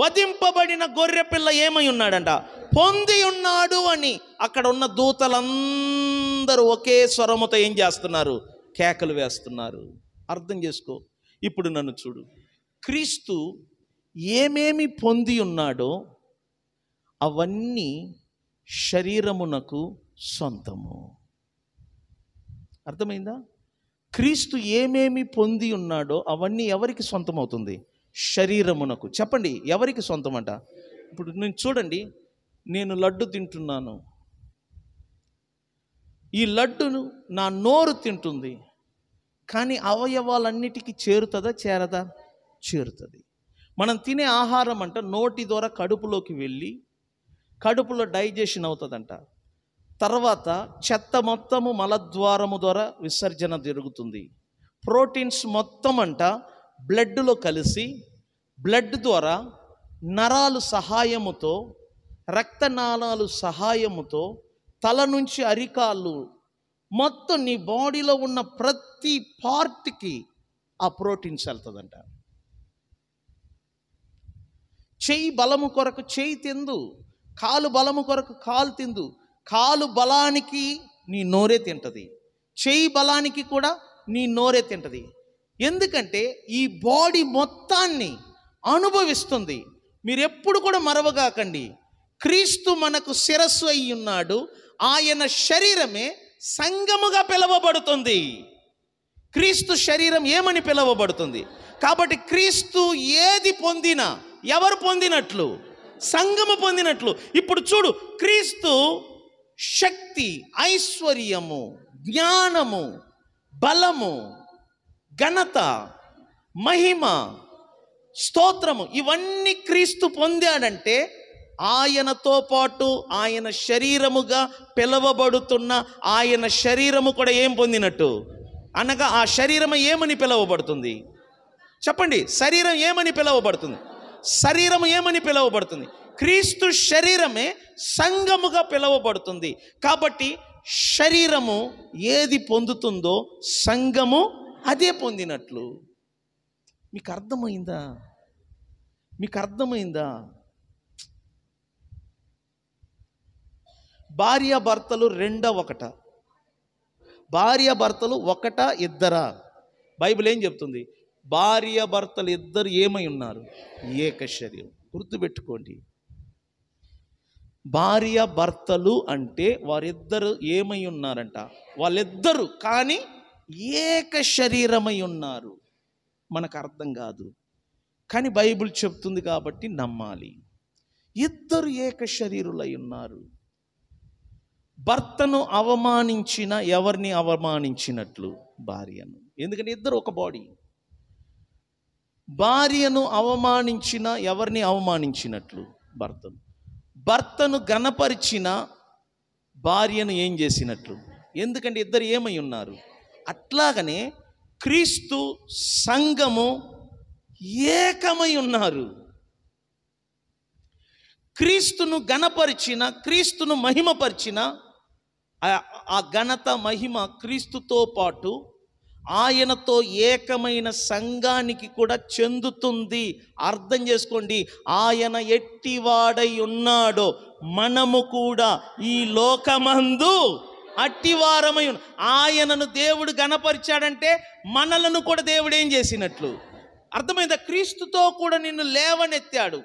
Speaker 1: వధింపబడిన గొర్రె పిల్ల ఏమై ఉన్నాడంట పొంది ఉన్నాడు అని అక్కడ ఉన్న దూతలందరూ ఒకే స్వరముతో ఏం చేస్తున్నారు కేకలు వేస్తున్నారు అర్థం చేసుకో ఇప్పుడు నన్ను చూడు క్రీస్తు ఏమేమి పొంది ఉన్నాడో అవన్నీ శరీరమునకు సొంతము అర్థమైందా క్రీస్తు ఏమేమి పొంది ఉన్నాడో అవన్నీ ఎవరికి సొంతమవుతుంది శరీరమునకు చెప్పండి ఎవరికి సొంతం అంట ఇప్పుడు నేను చూడండి నేను లడ్డు తింటున్నాను ఈ లడ్డును నా నోరు తింటుంది కానీ అవయవాలన్నిటికీ చేరుతుందా చేరదా చేరుతుంది మనం తినే ఆహారం అంట నోటి ద్వారా కడుపులోకి వెళ్ళి కడుపులో డైజెషన్ అవుతుందంట తర్వాత చెత్త మొత్తము మలద్వారము ద్వారా విసర్జన జరుగుతుంది ప్రోటీన్స్ మొత్తం అంట బ్లడ్లో కలిసి బ్లడ్ ద్వారా నరాలు సహాయముతో రక్తనాళాలు సహాయముతో తల నుంచి అరికాళ్ళు మొత్తం నీ బాడీలో ఉన్న ప్రతి పార్ట్కి ఆ ప్రోటీన్స్ వెళ్తుందంట చేయి బలము కొరకు చేయి తిందు కాలు బలము కొరకు కాలు తిందు కాలు బలానికి నీ నోరే తింటది చేయి బలానికి కూడా నీ నోరే తింటది ఎందుకంటే ఈ బాడీ మొత్తాన్ని అనుభవిస్తుంది మీరు ఎప్పుడు కూడా మరవగాకండి క్రీస్తు మనకు శిరస్సు అయి ఉన్నాడు ఆయన శరీరమే సంగముగా పిలవబడుతుంది క్రీస్తు శరీరం ఏమని పిలవబడుతుంది కాబట్టి క్రీస్తు ఏది పొందినా ఎవరు పొందినట్లు సంగము పొందినట్లు ఇప్పుడు చూడు క్రీస్తు శక్తి ఐశ్వర్యము జ్ఞానము బలము ఘనత మహిమ స్తోత్రము ఇవన్నీ క్రీస్తు పొందాడంటే ఆయనతో పాటు ఆయన శరీరముగా పిలవబడుతున్న ఆయన శరీరము కూడా ఏం పొందినట్టు అనగా ఆ శరీరం ఏమని పిలవబడుతుంది చెప్పండి శరీరం ఏమని పిలవబడుతుంది శరీరం ఏమని పిలవబడుతుంది క్రీస్తు శరీరమే సంగముగా పిలవబడుతుంది కాబట్టి శరీరము ఏది పొందుతుందో సంగము అదే పొందినట్లు మీకు అర్థమైందా మీకు అర్థమైందా భార్య భర్తలు రెండ ఒకట భార్య భర్తలు ఒకట ఇద్దరా బైబిల్ ఏం చెప్తుంది భార్య భర్తలు ఇద్దరు ఏమై ఉన్నారు ఏక శరీరం గుర్తుపెట్టుకోండి భార్య భర్తలు అంటే వారిద్దరు ఏమై ఉన్నారంట వాళ్ళిద్దరు కానీ ఏక శరీరమై ఉన్నారు మనకు అర్థం కాదు కానీ బైబిల్ చెప్తుంది కాబట్టి నమ్మాలి ఇద్దరు ఏక శరీరులై ఉన్నారు భర్తను అవమానించిన ఎవరిని అవమానించినట్లు భార్యను ఎందుకంటే ఇద్దరు ఒక బాడీ భార్యను అవమానించిన ఎవరిని అవమానించినట్లు భర్తను భర్తను గణపరిచిన భార్యను ఏం చేసినట్లు ఎందుకంటే ఇద్దరు ఏమై ఉన్నారు అట్లాగనే క్రీస్తు సంఘము ఏకమై ఉన్నారు క్రీస్తును గణపరిచిన క్రీస్తును మహిమపరిచిన ఆ ఘనత మహిమ క్రీస్తుతో పాటు ఆయనతో ఏకమైన సంఘానికి కూడా చెందుతుంది అర్థం చేసుకోండి ఆయన ఎట్టివాడై ఉన్నాడో మనము కూడా ఈ లోకమందు అట్టివారమై ఆయనను దేవుడు గణపరిచాడంటే మనలను కూడా దేవుడు ఏం చేసినట్లు అర్థమైందా క్రీస్తుతో కూడా నిన్ను లేవనెత్తాడు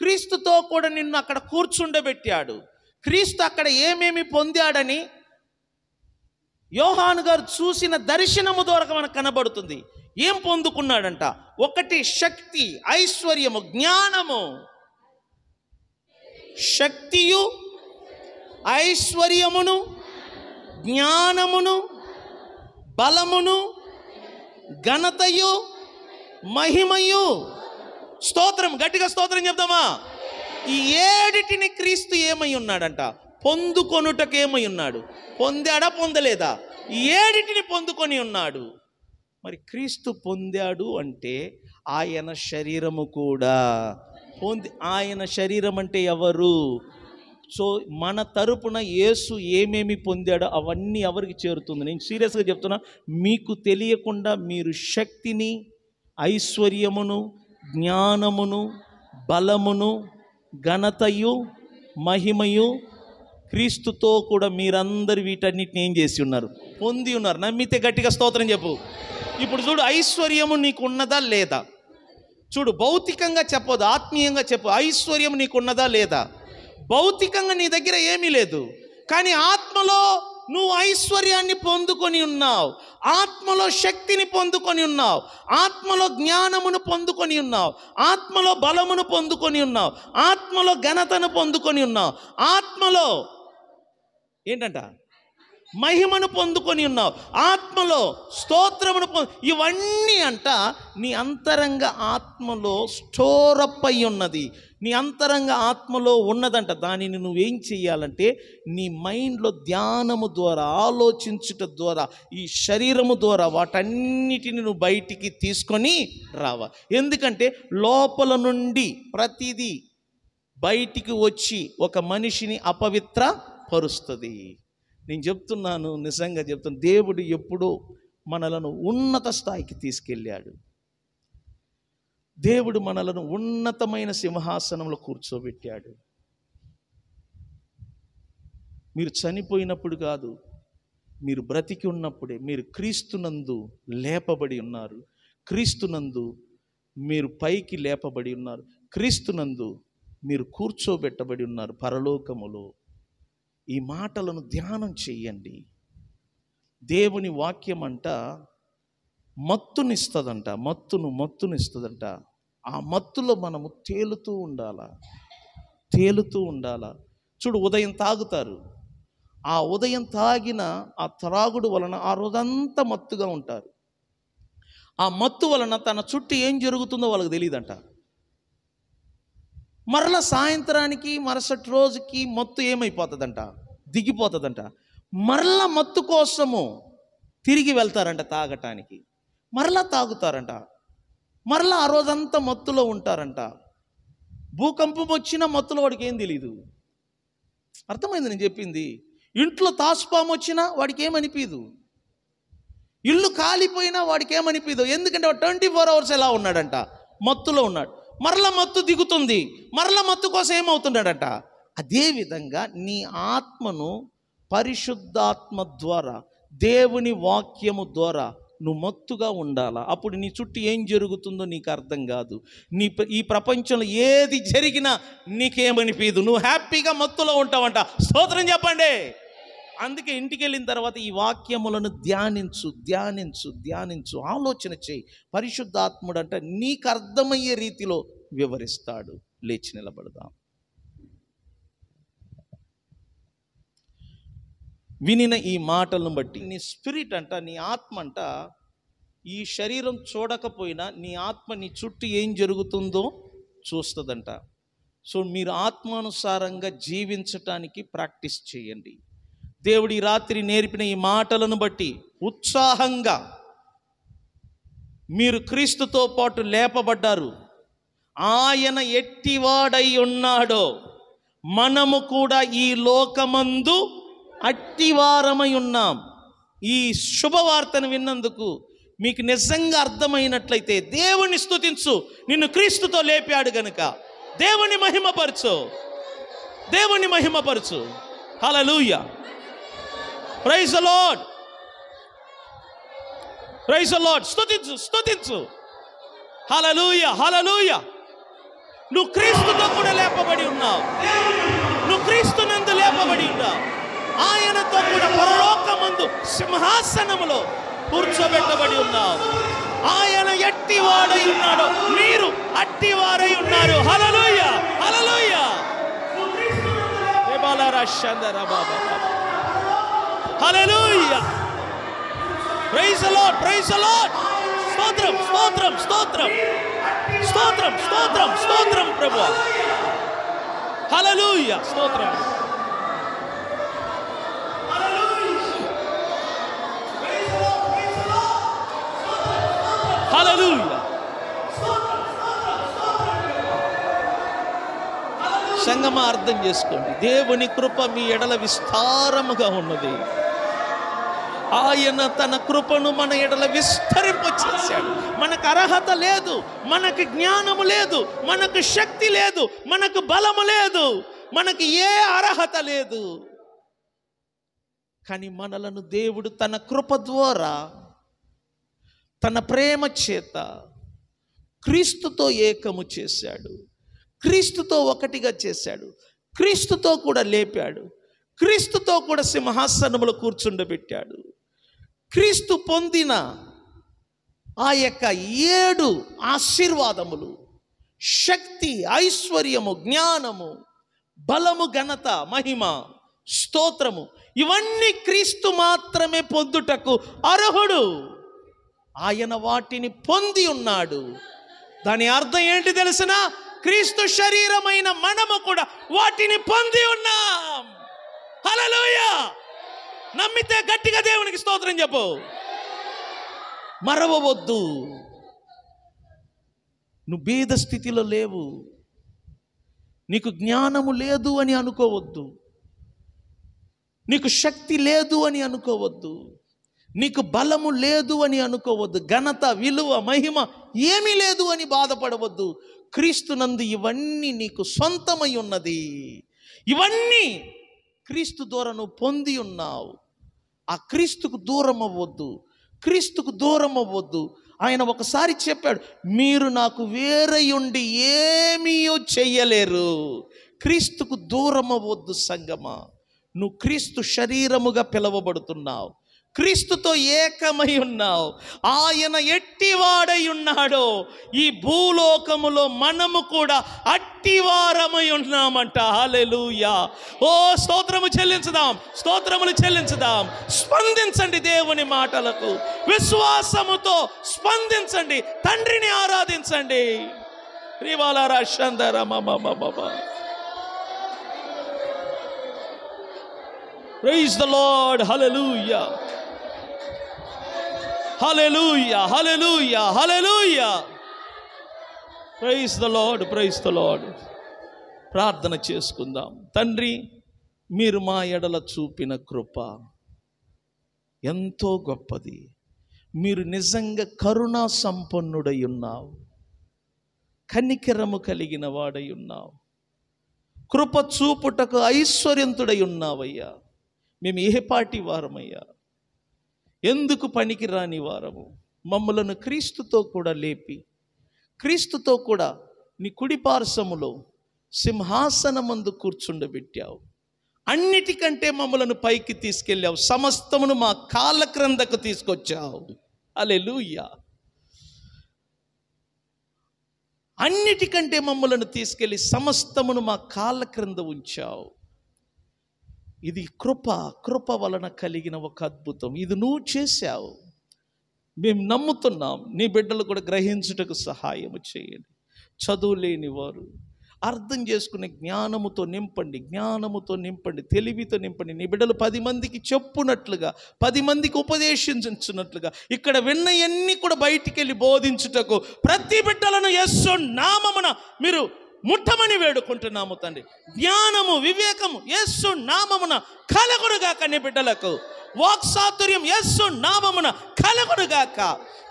Speaker 1: క్రీస్తుతో కూడా నిన్ను అక్కడ కూర్చుండబెట్టాడు క్రీస్తు అక్కడ ఏమేమి పొందాడని యోహాను గారు చూసిన దర్శనము ద్వారా మనకు కనబడుతుంది ఏం పొందుకున్నాడంట ఒకటి శక్తి ఐశ్వర్యము జ్ఞానము శక్తియు ఐశ్వర్యమును జ్ఞానమును బలమును ఘనతయు మహిమయు స్తోత్రం గట్టిగా స్తోత్రం చెప్దామా ఈ ఏడిటిని క్రీస్తు ఏమై ఉన్నాడంట పొందుకొనుటకేమై ఉన్నాడు పొందాడా పొందలేదా ఏడిటిని పొందుకొని ఉన్నాడు మరి క్రీస్తు పొందాడు అంటే ఆయన శరీరము కూడా పొంది ఆయన శరీరం అంటే ఎవరు సో మన తరపున యేసు ఏమేమి పొందాడో అవన్నీ ఎవరికి చేరుతుంది నేను సీరియస్గా చెప్తున్నా మీకు తెలియకుండా మీరు శక్తిని ఐశ్వర్యమును జ్ఞానమును బలమును ఘనతయు మహిమయు క్రీస్తుతో కూడా మీరందరు వీటన్నిటిని ఏం చేసి ఉన్నారు పొంది ఉన్నారు నమ్మితే గట్టిగా స్తోత్రం చెప్పు ఇప్పుడు చూడు ఐశ్వర్యము నీకున్నదా లేదా చూడు భౌతికంగా చెప్పదు ఆత్మీయంగా చెప్పు ఐశ్వర్యం నీకున్నదా లేదా భౌతికంగా నీ దగ్గర ఏమీ లేదు కానీ ఆత్మలో నువ్వు ఐశ్వర్యాన్ని పొందుకొని ఉన్నావు ఆత్మలో శక్తిని పొందుకొని ఉన్నావు ఆత్మలో జ్ఞానమును పొందుకొని ఉన్నావు ఆత్మలో బలమును పొందుకొని ఉన్నావు ఆత్మలో ఘనతను పొందుకొని ఉన్నావు ఆత్మలో ఏంటంట మహిమను పొందుకొని ఉన్నావు ఆత్మలో స్తోత్రమును పొందు ఇవన్నీ అంట నీ అంతరంగ ఆత్మలో స్టోరప్ అయి ఉన్నది నీ అంతరంగ ఆత్మలో ఉన్నదంట దానిని నువ్వేం చేయాలంటే నీ మైండ్లో ధ్యానము ద్వారా ఆలోచించుట ద్వారా ఈ శరీరము ద్వారా వాటన్నిటిని నువ్వు బయటికి తీసుకొని రావ ఎందుకంటే లోపల నుండి ప్రతిదీ బయటికి వచ్చి ఒక మనిషిని అపవిత్ర పరుస్తుంది నేను చెప్తున్నాను నిజంగా చెప్తున్నాను దేవుడు ఎప్పుడో మనలను ఉన్నత స్థాయికి తీసుకెళ్ళాడు దేవుడు మనలను ఉన్నతమైన సింహాసనంలో కూర్చోబెట్టాడు మీరు చనిపోయినప్పుడు కాదు మీరు బ్రతికి ఉన్నప్పుడే మీరు క్రీస్తునందు లేపబడి ఉన్నారు క్రీస్తునందు మీరు పైకి లేపబడి ఉన్నారు క్రీస్తునందు మీరు కూర్చోబెట్టబడి ఉన్నారు పరలోకములో ఈ మాటలను ధ్యానం చెయ్యండి దేవుని వాక్యం అంట మత్తునిస్తుందంట మత్తును మత్తునిస్తుందంట ఆ మత్తులో మనము తేలుతూ ఉండాలా తేలుతూ ఉండాలా చూడు ఉదయం తాగుతారు ఆ ఉదయం తాగిన ఆ త్రాగుడు వలన ఆ రోజంతా మత్తుగా ఉంటారు ఆ మత్తు వలన తన చుట్టూ ఏం జరుగుతుందో వాళ్ళకి తెలియదంట మరలా సాయంత్రానికి మరుసటి రోజుకి మత్తు ఏమైపోతుందంట దిగిపోతుందంట మరల మత్తు కోసము తిరిగి వెళ్తారంట తాగటానికి మరలా తాగుతారంట మరలా ఆ రోజంతా మత్తులో ఉంటారంట భూకంపం వచ్చిన మత్తులో వాడికి ఏం తెలియదు అర్థమైంది నేను చెప్పింది ఇంట్లో తాసుపాము వచ్చినా వాడికి ఏమనిపించదు ఇల్లు కాలిపోయినా వాడికి ఏమనిపించదు ఎందుకంటే వాడు ట్వంటీ ఫోర్ అవర్స్ ఎలా ఉన్నాడంట మత్తులో ఉన్నాడు మరల మత్తు దిగుతుంది మరల మత్తు కోసం ఏమవుతున్నాడంట అదేవిధంగా నీ ఆత్మను పరిశుద్ధాత్మ ద్వారా దేవుని వాక్యము ద్వారా నువ్వు మత్తుగా ఉండాలా అప్పుడు నీ చుట్టూ ఏం జరుగుతుందో నీకు అర్థం కాదు నీ ఈ ప్రపంచంలో ఏది జరిగినా నీకేమనిపించదు నువ్వు హ్యాపీగా మత్తులో ఉంటావంట స్తోత్రం చెప్పండి అందుకే ఇంటికి వెళ్ళిన తర్వాత ఈ వాక్యములను ధ్యానించు ధ్యానించు ధ్యానించు ఆలోచన చేయి పరిశుద్ధాత్ముడు అంటే నీకు అర్థమయ్యే రీతిలో వివరిస్తాడు లేచి నిలబడదాం వినిన ఈ మాటలను బట్టి నీ స్పిరిట్ అంట నీ ఆత్మ అంట ఈ శరీరం చూడకపోయినా నీ ఆత్మ నీ చుట్టూ ఏం జరుగుతుందో చూస్తుందంట సో మీరు ఆత్మానుసారంగా జీవించటానికి ప్రాక్టీస్ చేయండి దేవుడి రాత్రి నేర్పిన ఈ మాటలను బట్టి ఉత్సాహంగా మీరు క్రీస్తుతో పాటు లేపబడ్డారు ఆయన ఎట్టివాడై ఉన్నాడో మనము కూడా ఈ లోకమందు అట్టివారమై ఉన్నాం ఈ శుభవార్తను విన్నందుకు మీకు నిజంగా అర్థమైనట్లయితే దేవుణ్ణి స్థుతించు నిన్ను క్రీస్తుతో లేపాడు గనుక దేవుని మహిమపరచు దేవుని మహిమపరచు హలలుయ ప్రైజ్ లాడ్ ప్రైజ్ లాడ్ స్థుతించు స్థుతించు హలలుయ హలలుయ నువ్వు క్రీస్తుతో కూడా లేపబడి ఉన్నావు నువ్వు క్రీస్తునందు లేపబడి ఉన్నావు ఆయనతో కూడా పరలోకమందు సింహాసనములో కూర్చోబెట్టబడి ఉన్నావు ఆయన వాడై ఉన్నాడో మీరు అట్టివారై ఉన్నారు హలలోయ హలలోయ హలలోయ స్తోత్రం స్తోత్రం స్తోత్రం స్తోత్రం స్తోత్రం ప్రభు స్తోత్రం సంగమా అర్థం చేసుకోండి దేవుని కృప మీ ఎడల విస్తారముగా ఉన్నది ఆయన తన కృపను మన ఎడల విస్తరింపచేశాడు మనకు అర్హత లేదు మనకు జ్ఞానము లేదు మనకు శక్తి లేదు మనకు బలము లేదు మనకి ఏ అర్హత లేదు కానీ మనలను దేవుడు తన కృప ద్వారా తన ప్రేమ చేత క్రీస్తుతో ఏకము చేశాడు క్రీస్తుతో ఒకటిగా చేశాడు క్రీస్తుతో కూడా లేపాడు క్రీస్తుతో కూడా సింహాసనములో కూర్చుండబెట్టాడు క్రీస్తు పొందిన ఆ యొక్క ఏడు ఆశీర్వాదములు శక్తి ఐశ్వర్యము జ్ఞానము బలము ఘనత మహిమ స్తోత్రము ఇవన్నీ క్రీస్తు మాత్రమే పొందుటకు అర్హుడు ఆయన వాటిని పొంది ఉన్నాడు దాని అర్థం ఏంటి తెలిసిన క్రీస్తు శరీరమైన మనము కూడా వాటిని పొంది ఉన్నాం హలలోయ నమ్మితే గట్టిగా దేవునికి స్తోత్రం చెప్పు మరవవద్దు నువ్వు బీద స్థితిలో లేవు నీకు జ్ఞానము లేదు అని అనుకోవద్దు నీకు శక్తి లేదు అని అనుకోవద్దు నీకు బలము లేదు అని అనుకోవద్దు ఘనత విలువ మహిమ ఏమీ లేదు అని బాధపడవద్దు క్రీస్తు నందు ఇవన్నీ నీకు సొంతమై ఉన్నది ఇవన్నీ క్రీస్తు దూరను పొంది ఉన్నావు ఆ క్రీస్తుకు దూరం అవ్వద్దు క్రీస్తుకు దూరం అవ్వద్దు ఆయన ఒకసారి చెప్పాడు మీరు నాకు ఉండి ఏమీ చెయ్యలేరు క్రీస్తుకు దూరం అవ్వద్దు సంగమా నువ్వు క్రీస్తు శరీరముగా పిలవబడుతున్నావు క్రీస్తుతో ఏకమై ఉన్నావు ఆయన ఎట్టివాడై ఉన్నాడో ఈ భూలోకములో మనము కూడా అట్టివారమై ఉన్నామంట హాలెలుయా ఓ స్తోత్రము చెల్లించుదాం స్తోత్రములు చెల్లించుదాం స్పందించండి దేవుని మాటలకు విశ్వాసముతో స్పందించండి తండ్రిని ఆరాధించండి ప్రైజ్ ద లార్డ్ హల్లెలూయా హలెలూయా హలెలూయా హలెలూయా praise the Lord praise the Lord ప్రార్థన చేసుకుందాం తండ్రి మీరు మా ఎడల చూపిన కృప ఎంతో గొప్పది మీరు నిజంగా కరుణా సంపన్నుడై ఉన్నావు కనికరము కలిగిన వాడై ఉన్నావు కృప చూపుటకు ఐశ్వర్యంతుడై ఉన్నావయ్యా మేము ఏ పాటి వారమయ్యా ఎందుకు పనికి రాని వారము మమ్మలను క్రీస్తుతో కూడా లేపి క్రీస్తుతో కూడా నీ కుడిపార్శములో సింహాసనమందు కూర్చుండబెట్టావు అన్నిటికంటే మమ్మలను పైకి తీసుకెళ్ళావు సమస్తమును మా కాళ్ళ క్రిందకు తీసుకొచ్చావు అలెలుయ్యా అన్నిటికంటే మమ్మలను తీసుకెళ్ళి సమస్తమును మా కాళ్ళ క్రింద ఉంచావు ఇది కృప కృప వలన కలిగిన ఒక అద్భుతం ఇది నువ్వు చేశావు మేము నమ్ముతున్నాం నీ బిడ్డలు కూడా గ్రహించుటకు సహాయం చేయండి చదువు లేని వారు అర్థం చేసుకునే జ్ఞానముతో నింపండి జ్ఞానముతో నింపండి తెలివితో నింపండి నీ బిడ్డలు పది మందికి చెప్పునట్లుగా పది మందికి ఉపదేశించినట్లుగా ఇక్కడ విన్నయన్నీ కూడా బయటికి వెళ్ళి బోధించుటకు ప్రతి బిడ్డలను ఎస్సు నామమున మీరు ముట్టమని వేడుకుంటున్నాము తండ్రి జ్ఞానము వివేకము యస్సు నామమున కలగుడుగాక నీ బిడ్డలకు వాక్సాతుర్యం యస్సు నామమున కలగురుగాక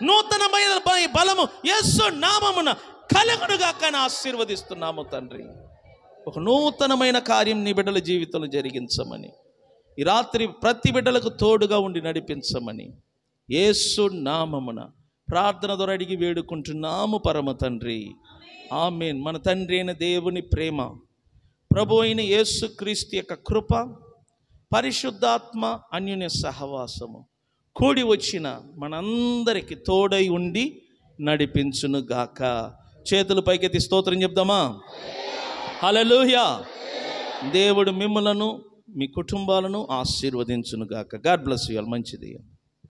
Speaker 1: నూతనమైన బలము యస్సు నామమున కలగురుగాక అని ఆశీర్వదిస్తున్నాము తండ్రి ఒక నూతనమైన కార్యం నీ బిడ్డల జీవితంలో జరిగించమని ఈ రాత్రి ప్రతి బిడ్డలకు తోడుగా ఉండి నడిపించమని యేసు నామమున ప్రార్థన ద్వారా అడిగి వేడుకుంటున్నాము పరమ తండ్రి ఆమెన్ మన తండ్రి అయిన దేవుని ప్రేమ ప్రభు అయిన యేసుక్రీస్తు యొక్క కృప పరిశుద్ధాత్మ అన్యుని సహవాసము కూడి వచ్చిన మనందరికి తోడై ఉండి నడిపించును గాక చేతులు పైకెత్తి స్తోత్రం చెప్దామా హలలుహ్యా దేవుడు మిమ్మలను మీ కుటుంబాలను ఆశీర్వదించును గాక గాడ్ బ్లస్ యూ మంచిది